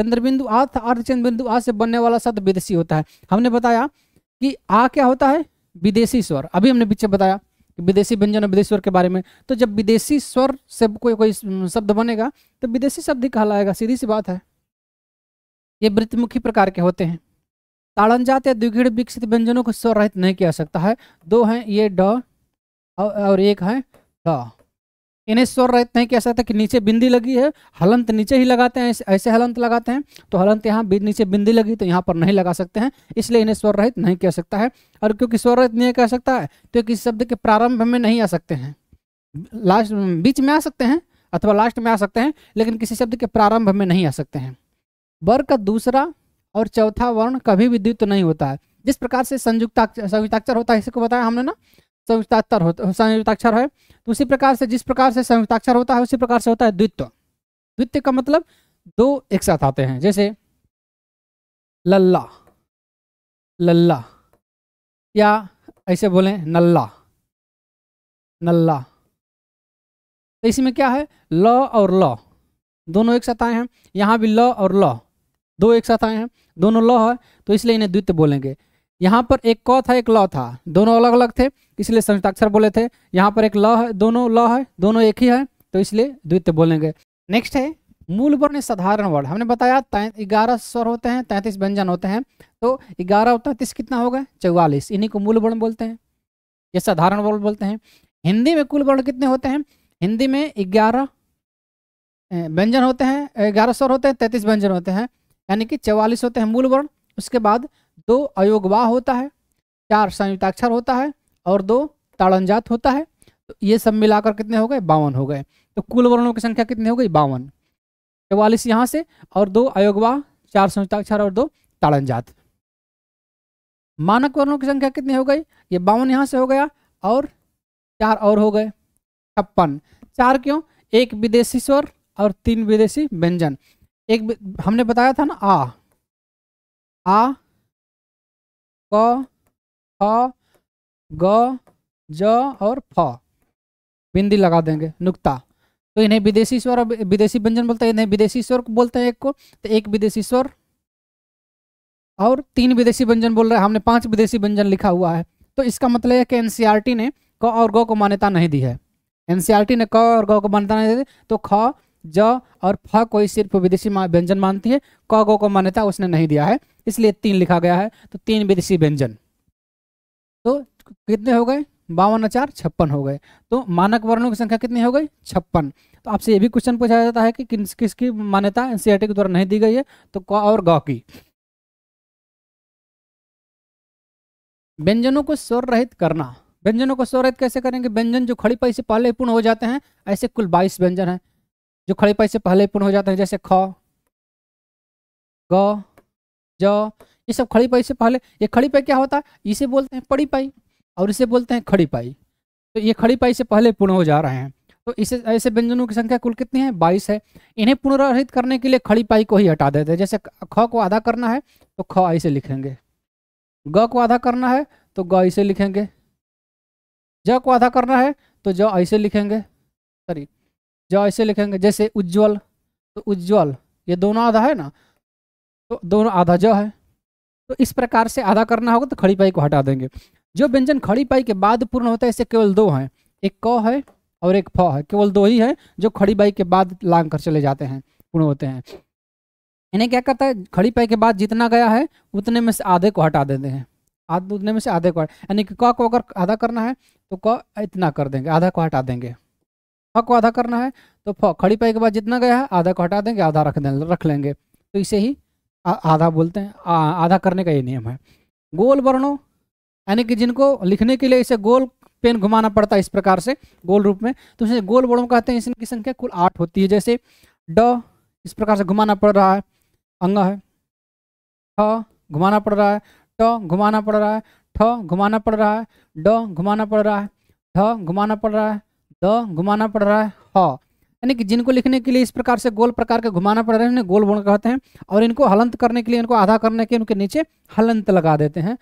चंद्रबिंदु आ था अर्ध चंद्रबिंदु आ से बनने वाला शब्द विदेशी होता है हमने बताया कि आ क्या होता है विदेशी स्वर अभी हमने पीछे बताया कि विदेशी व्यंजन और विदेशी स्वर के बारे में तो जब विदेशी स्वर से कोई कोई शब्द बनेगा तो विदेशी शब्द ही कहलाएगा सीधी सी बात है ये वृत्तमुखी प्रकार के होते हैं ताड़नजात या द्विगीण विकसित व्यंजनों को स्वर रहित नहीं किया सकता है दो हैं ये ड और एक है ड इन्हें स्वर रहते हैं कह सकते है कि नीचे बिंदी लगी है हलंत नीचे ही लगाते हैं ऐसे हलंत लगाते हैं तो हलंत यहाँ नीचे बिंदी लगी तो यहाँ पर नहीं लगा सकते हैं इसलिए इन्हें स्वर रहित नहीं कह सकता है और क्योंकि स्वर रहित नहीं कह सकता है तो किसी शब्द के प्रारंभ में नहीं आ सकते हैं लास्ट बीच में आ सकते हैं अथवा लास्ट में आ सकते हैं लेकिन किसी शब्द के प्रारंभ में नहीं आ सकते हैं वर का दूसरा और चौथा वर्ण कभी भी द्वित्व नहीं होता है जिस प्रकार से संयुक्ताक्षर संयुक्ताक्षर होता है इसको बताया हमने ना संयुक्ताक्षर होता संयुक्ताक्षर है तो उसी प्रकार से जिस प्रकार से संयुक्ताक्षर होता है उसी प्रकार से होता है द्वित्व द्वित्व का मतलब दो एक साथ आते हैं जैसे लल्ला लल्ला या ऐसे बोलें नल्ला नल्ला तो इसमें क्या है ल और ल दोनों एक साथ आए हैं यहाँ भी ल और ल दो एक साथ आए हैं दोनों ल है तो इसलिए इन्हें द्वित्व बोलेंगे यहाँ पर एक क था एक ल था दोनों अलग अलग थे इसलिए संयुक्ताक्षर बोले थे यहाँ पर एक ल है दोनों ल है दोनों एक ही है तो इसलिए द्वितीय बोलेंगे नेक्स्ट है मूल वर्ण साधारण वर्ण हमने बताया ग्यारह स्वर होते हैं तैंतीस व्यंजन होते हैं तो ग्यारह और तैंतीस कितना होगा चौवालीस इन्हीं को मूल वर्ण बोलते हैं ये साधारण वर्ण बोलते हैं हिंदी में कुल वर्ण कितने होते हैं हिंदी में ग्यारह व्यंजन होते हैं ग्यारह स्वर होते हैं तैंतीस व्यंजन होते हैं यानी कि चौवालीस होते हैं मूल वर्ण उसके बाद दो अयोगवाह होता है चार संयुक्ताक्षर होता है और दो ताड़नजात होता है तो ये सब मिलाकर कितने हो गए बावन हो गए तो कुल वर्णों की संख्या कितनी हो गई बावन चौवालीस यहाँ से और दो अयोगवाह चार संयुक्ताक्षर और दो ताड़नजात मानक वर्णों की संख्या कितनी हो गई ये बावन यहाँ से हो गया और चार और हो गए छप्पन चार क्यों एक विदेशी स्वर और तीन विदेशी व्यंजन एक हमने बताया था ना आ आ क ख ग ज और फ बिंदी लगा देंगे नुक्ता तो इन्हें विदेशी स्वर विदेशी व्यंजन बोलते हैं इन्हें विदेशी स्वर बोलते हैं एक को तो एक विदेशी स्वर और तीन विदेशी व्यंजन बोल रहे हैं हमने पांच विदेशी व्यंजन लिखा हुआ है तो इसका मतलब है कि एनसीईआरटी ने क और ग को मान्यता नहीं दी है एनसीईआरटी ने क और ग को मान्यता नहीं दी तो ख ज और फ कोई सिर्फ विदेशी व्यंजन मानती है क ग को मान्यता उसने नहीं दिया है इसलिए तीन लिखा गया है तो तीन विदेशी व्यंजन तो कितने हो गए बावन अचार छप्पन हो गए तो मानक वर्णों की संख्या कितनी हो गई छप्पन तो आपसे ये भी क्वेश्चन पूछा जाता है कि किस किसकी मान्यता एनसीईआरटी के द्वारा नहीं दी गई है तो क और ग की व्यंजनों को स्वर रहित करना व्यंजनों को स्वर रहित कैसे करेंगे व्यंजन जो खड़ी पाई से पहले पूर्ण हो जाते हैं ऐसे कुल बाईस व्यंजन हैं जो खड़ी पाई से पहले पूर्ण हो जाते हैं जैसे ख ग ज ये सब खड़ी पाई से पहले ये खड़ी पाई क्या होता है इसे बोलते हैं पड़ी पाई और इसे बोलते हैं खड़ी पाई तो ये खड़ी पाई से पहले पूर्ण हो जा रहे हैं तो इसे ऐसे व्यंजनों की संख्या कुल कितनी है बाईस है इन्हें पुनराहित करने के लिए खड़ी पाई को ही हटा देते हैं जैसे ख को आधा करना है तो ख ऐसे लिखेंगे ग को आधा करना है तो ग ऐसे लिखेंगे ज को आधा करना है तो ज ऐसे लिखेंगे सॉरी ज ऐसे लिखेंगे जैसे उज्ज्वल तो उज्ज्वल ये दोनों आधा है ना तो दोनों आधा ज है तो इस प्रकार से आधा करना होगा तो खड़ी पाई को हटा देंगे जो व्यंजन खड़ी पाई के बाद पूर्ण होता है इसे केवल दो हैं एक क है और एक फ है केवल दो ही है जो खड़ी पाई के बाद लांग कर चले जाते हैं पूर्ण होते हैं इन्हें क्या करता है खड़ी पाई के बाद जितना गया है उतने में से आधे को हटा देते हैं आधे उतने में से आधे को यानी कि क को अगर आधा करना है तो क इतना कर देंगे आधा को हटा देंगे फ को आधा करना है तो फ खड़ी पाई के बाद जितना गया है आधा को हटा देंगे आधा रख देंगे रख लेंगे तो इसे ही आधा बोलते हैं आ, आधा करने का ये नियम है गोल वर्णों यानी कि जिनको लिखने के लिए इसे गोल पेन घुमाना पड़ता है इस प्रकार से गोल रूप में तो इसे गोल वर्णों कहते हैं इसकी संख्या कुल आठ होती है जैसे ड इस प्रकार से घुमाना पड़ रहा है अंग है ठ घुमाना पड़ रहा है ट घुमाना पड़ रहा है ठ घुमाना पड़ रहा है ड घुमाना पड़ रहा है ढ घुमाना पड़ रहा है द घुमाना पड़ रहा है ह यानी कि जिनको लिखने के लिए इस प्रकार से गोल प्रकार के घुमाना पड़ रहे हैं गोल बोल कहते हैं और इनको हलंत करने के लिए इनको आधा करने के उनके नीचे हलंत लगा देते हैं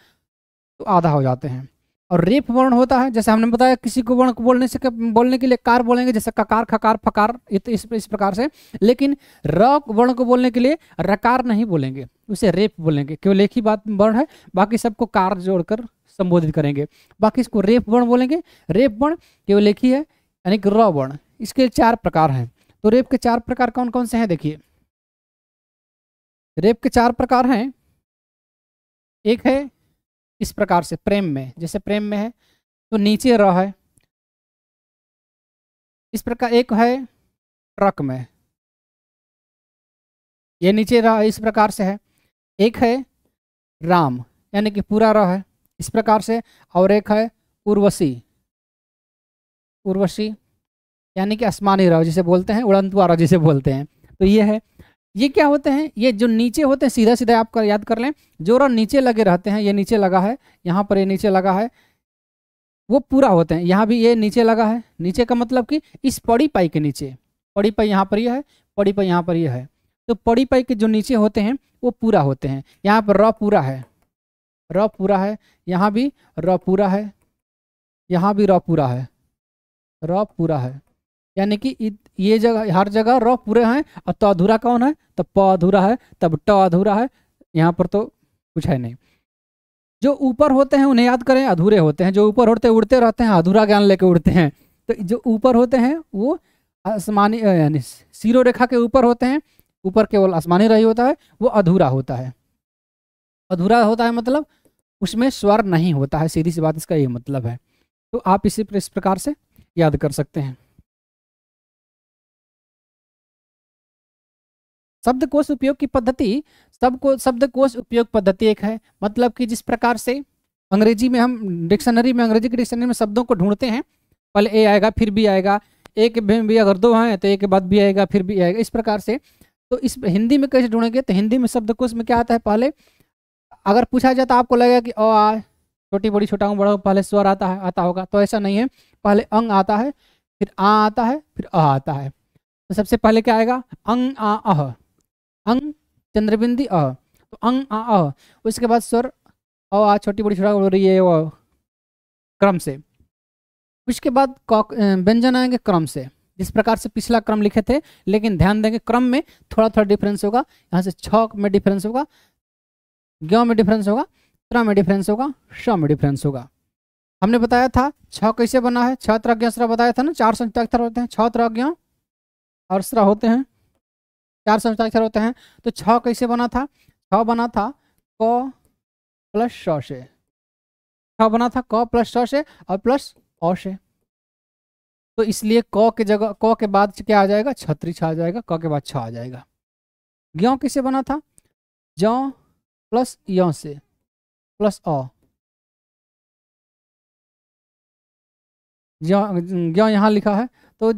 तो आधा हो जाते हैं और रेप वर्ण होता है जैसे हमने बताया किसी को वर्ण को बोलने से बोलने के लिए कार बोलेंगे जैसे ककार खकार फकार तो इस इस प्रकार से लेकिन र वर्ण को बोलने के लिए रकार नहीं बोलेंगे उसे रेप बोलेंगे केवल एक ही बात वर्ण है बाकी सबको कार जोड़कर संबोधित करेंगे बाकी इसको रेप वर्ण बोलेंगे रेप वर्ण केवल एक ही है यानी कि र वर्ण इसके चार प्रकार हैं तो रेप के चार प्रकार कौन कौन से हैं देखिए रेप के चार प्रकार हैं एक है इस प्रकार से प्रेम में जैसे प्रेम में है तो नीचे रह है इस प्रकार एक है ट्रक में ये नीचे रह इस प्रकार से है एक है राम यानी कि पूरा रह है इस प्रकार से और एक है उर्वशी उर्वशी यानी कि आसमानी रव जिसे बोलते हैं उड़नतुआ रव जिसे बोलते हैं तो ये है ये क्या होते हैं ये जो नीचे होते हैं सीधा सीधा आप कर, याद कर लें जो रव नीचे लगे रहते हैं ये नीचे लगा है यहाँ पर ये नीचे लगा है वो पूरा होते हैं यहाँ भी ये नीचे लगा है नीचे का मतलब कि इस पड़ी पाई के नीचे पड़ी पाई यहाँ पर यह है पड़ी पाई यहाँ पर यह है तो पड़ी पाई के जो नीचे होते हैं वो पूरा होते हैं यहाँ पर र पूरा है र पूरा है यहाँ भी र पूरा है यहाँ भी र पूरा है र पूरा है यानी कि ये जगह हर जगह र पूरे हैं और त तो अधूरा कौन है तब प अधूरा है तब ट अधूरा है यहाँ पर तो कुछ है नहीं जो ऊपर होते हैं उन्हें याद करें अधूरे होते हैं जो ऊपर होते उड़ते रहते हैं अधूरा ज्ञान लेके उड़ते हैं तो जो ऊपर होते हैं वो आसमानी यानी सीरो रेखा के ऊपर होते हैं ऊपर केवल आसमानी रही होता है वो अधूरा होता है अधूरा होता है मतलब उसमें स्वर नहीं होता है सीधी सी बात इसका ये मतलब है तो आप इसी इस प्रकार से याद कर सकते हैं शब्दकोश उपयोग की पद्धति सबको शब्दकोश उपयोग पद्धति एक है मतलब कि जिस प्रकार से अंग्रेजी में हम डिक्शनरी में अंग्रेजी की डिक्शनरी में शब्दों को ढूंढते हैं पहले ए आएगा फिर भी आएगा एक भी अगर दो हैं तो एक के बाद भी आएगा फिर भी आएगा इस प्रकार से तो इस हिंदी में कैसे ढूंढेंगे तो हिंदी में शब्दकोश में क्या आता है पहले अगर पूछा जाए तो आपको लगेगा कि अ आ छोटी बड़ी छोटा हूँ बड़ा पहले स्वर आता है आता होगा तो ऐसा नहीं है पहले अंग आता है फिर आ आता है फिर अ आता है तो सबसे पहले क्या आएगा अंग आ अह अंग चंद्रबिंदी अ तो अंग आ अ उसके बाद स्वर अ आ छोटी बड़ी छोटा हो रही है क्रम से उसके बाद व्यंजन आएंगे क्रम से जिस प्रकार से पिछला क्रम लिखे थे लेकिन ध्यान देंगे क्रम में थोड़ा थोड़ा डिफरेंस होगा यहाँ से छ में डिफरेंस होगा ग्यों में डिफरेंस होगा त्र में डिफरेंस होगा श में डिफरेंस होगा हमने बताया था छ कैसे बना है छ त्रज्ञ बताया था ना चार सौ होते हैं छ त्रज्ञ और होते हैं चार संयुक्ताक्षर होते हैं तो छ कैसे बना था छ बना था क प्लस श से छ बना था क प्लस श से और प्लस अ से तो इसलिए क के जगह क के बाद क्या आ जाएगा छत्री छ आ जाएगा क के बाद छ आ जाएगा ज्ञ कैसे बना था ज प्लस य से प्लस अ ज्ञ यहाँ लिखा है तो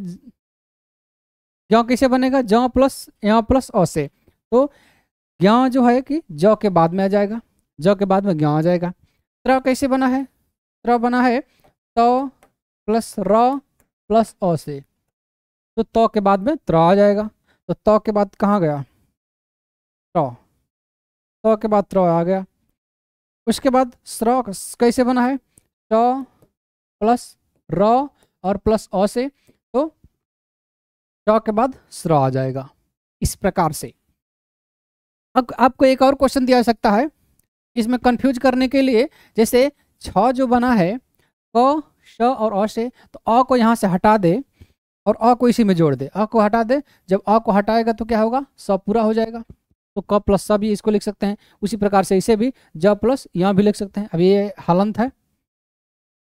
ज्ञ कैसे बनेगा ज प्लस यहाँ प्लस अ से तो ज्ञ जो है कि ज के बाद में आ जाएगा ज के बाद में ज्ञ आ जाएगा त्र कैसे बना है त्र बना है त तो प्लस र प्लस अ से तो त तो के बाद में त्र आ जाएगा तो त तो के बाद कहाँ गया त्र त के बाद त्र आ गया उसके बाद स्र कैसे बना है ट प्लस र और प्लस अ से शॉ के बाद स्र आ जाएगा इस प्रकार से अब आपको एक और क्वेश्चन दिया जा सकता है इसमें कंफ्यूज करने के लिए जैसे छ जो बना है क श और अ से तो अ को यहाँ से हटा दे और अ को इसी में जोड़ दे अ को हटा दे जब अ को हटाएगा तो क्या होगा स पूरा हो जाएगा तो क प्लस स भी इसको लिख सकते हैं उसी प्रकार से इसे भी ज प्लस यहाँ भी लिख सकते हैं अब ये हलंत है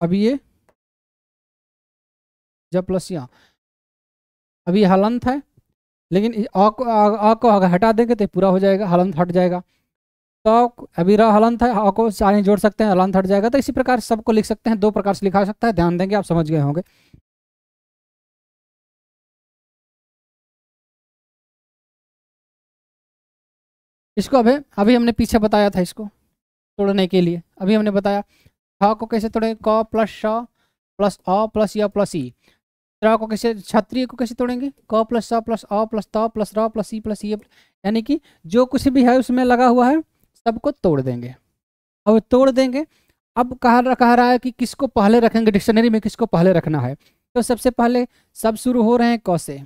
अभी ये ज प्लस यहाँ अभी हलंत है लेकिन अ को आ, को अगर हटा देंगे तो पूरा हो जाएगा हलंत हट जाएगा तो अभी रहा हलंत है अ को सारे जोड़ सकते हैं हलंत हट जाएगा तो इसी प्रकार सबको लिख सकते हैं दो प्रकार से लिखा सकता है ध्यान देंगे आप समझ गए होंगे इसको अभी अभी हमने पीछे बताया था इसको तोड़ने के लिए अभी हमने बताया ह को कैसे तोड़े क प्लस श प्लस अ प्लस या प्लस ई त्रा को कैसे क्षत्रिय को कैसे तोड़ेंगे क प्लस स प्लस अ प्लस त प्लस र प्लस सी प्लस ई यानी कि जो कुछ भी है उसमें लगा हुआ है सबको तोड़ देंगे अब तोड़ देंगे अब कहा कह रहा है कि किसको पहले रखेंगे डिक्शनरी में किसको पहले रखना है तो सबसे पहले सब शुरू हो रहे हैं क से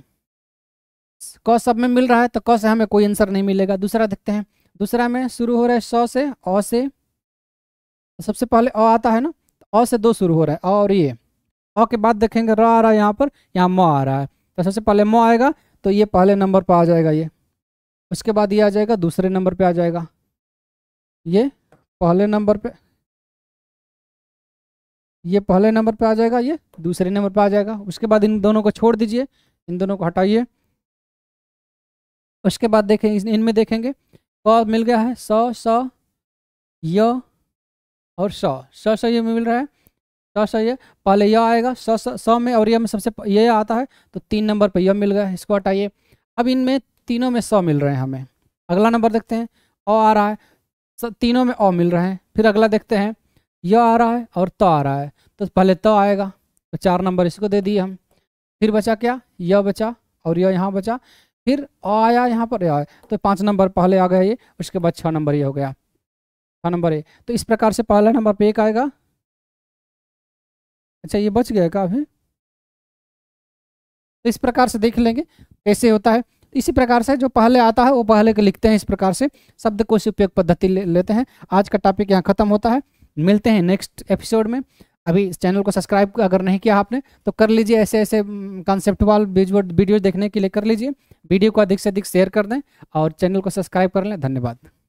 क सब में मिल रहा है तो क से हमें कोई आंसर नहीं मिलेगा दूसरा देखते हैं दूसरा में शुरू हो रहा है स से अ से सबसे पहले अ आता है ना अ से दो शुरू हो रहा है अ और ये अ के बाद देखेंगे र आ रहा है यहाँ पर यहाँ म आ रहा है तो सबसे पहले म आएगा तो ये पहले नंबर पर आ जाएगा ये उसके बाद ये आ जाएगा दूसरे नंबर पर आ जाएगा ये पहले नंबर पर ये पहले नंबर पे आ जाएगा ये दूसरे नंबर पे आ जाएगा उसके बाद इन दोनों को छोड़ दीजिए इन दोनों को हटाइए उसके बाद देखें इनमें देखेंगे क मिल गया है स स य और स स स ये मिल रहा है क्या सही है पहले यह आएगा स स में और यह में सबसे यह आता है तो तीन नंबर पर यह मिल गया इसको हटाइए अब इनमें तीनों में स मिल रहे हैं हमें अगला नंबर देखते हैं अ आ रहा है स, तीनों में अ मिल रहे हैं फिर अगला देखते हैं यह आ रहा है और त आ रहा है तो पहले त आएगा तो चार नंबर इसको दे दिए हम फिर बचा क्या यह बचा और यह यहाँ बचा फिर अ आया यहाँ पर आया तो पाँच नंबर पहले आ गया ये उसके बाद छः नंबर ये हो गया छः नंबर ये तो इस प्रकार से पहला नंबर पे एक आएगा अच्छा ये बच गया अभी तो इस प्रकार से देख लेंगे कैसे होता है इसी प्रकार से जो पहले आता है वो पहले के लिखते हैं इस प्रकार से शब्द कोश उपयोग पद्धति ले, लेते हैं आज का टॉपिक यहाँ खत्म होता है मिलते हैं नेक्स्ट एपिसोड में अभी इस चैनल को सब्सक्राइब अगर नहीं किया आपने तो कर लीजिए ऐसे ऐसे कॉन्सेप्ट वाल वीडियो देखने के लिए कर लीजिए वीडियो को अधिक से अधिक शेयर कर दें और चैनल को सब्सक्राइब कर लें धन्यवाद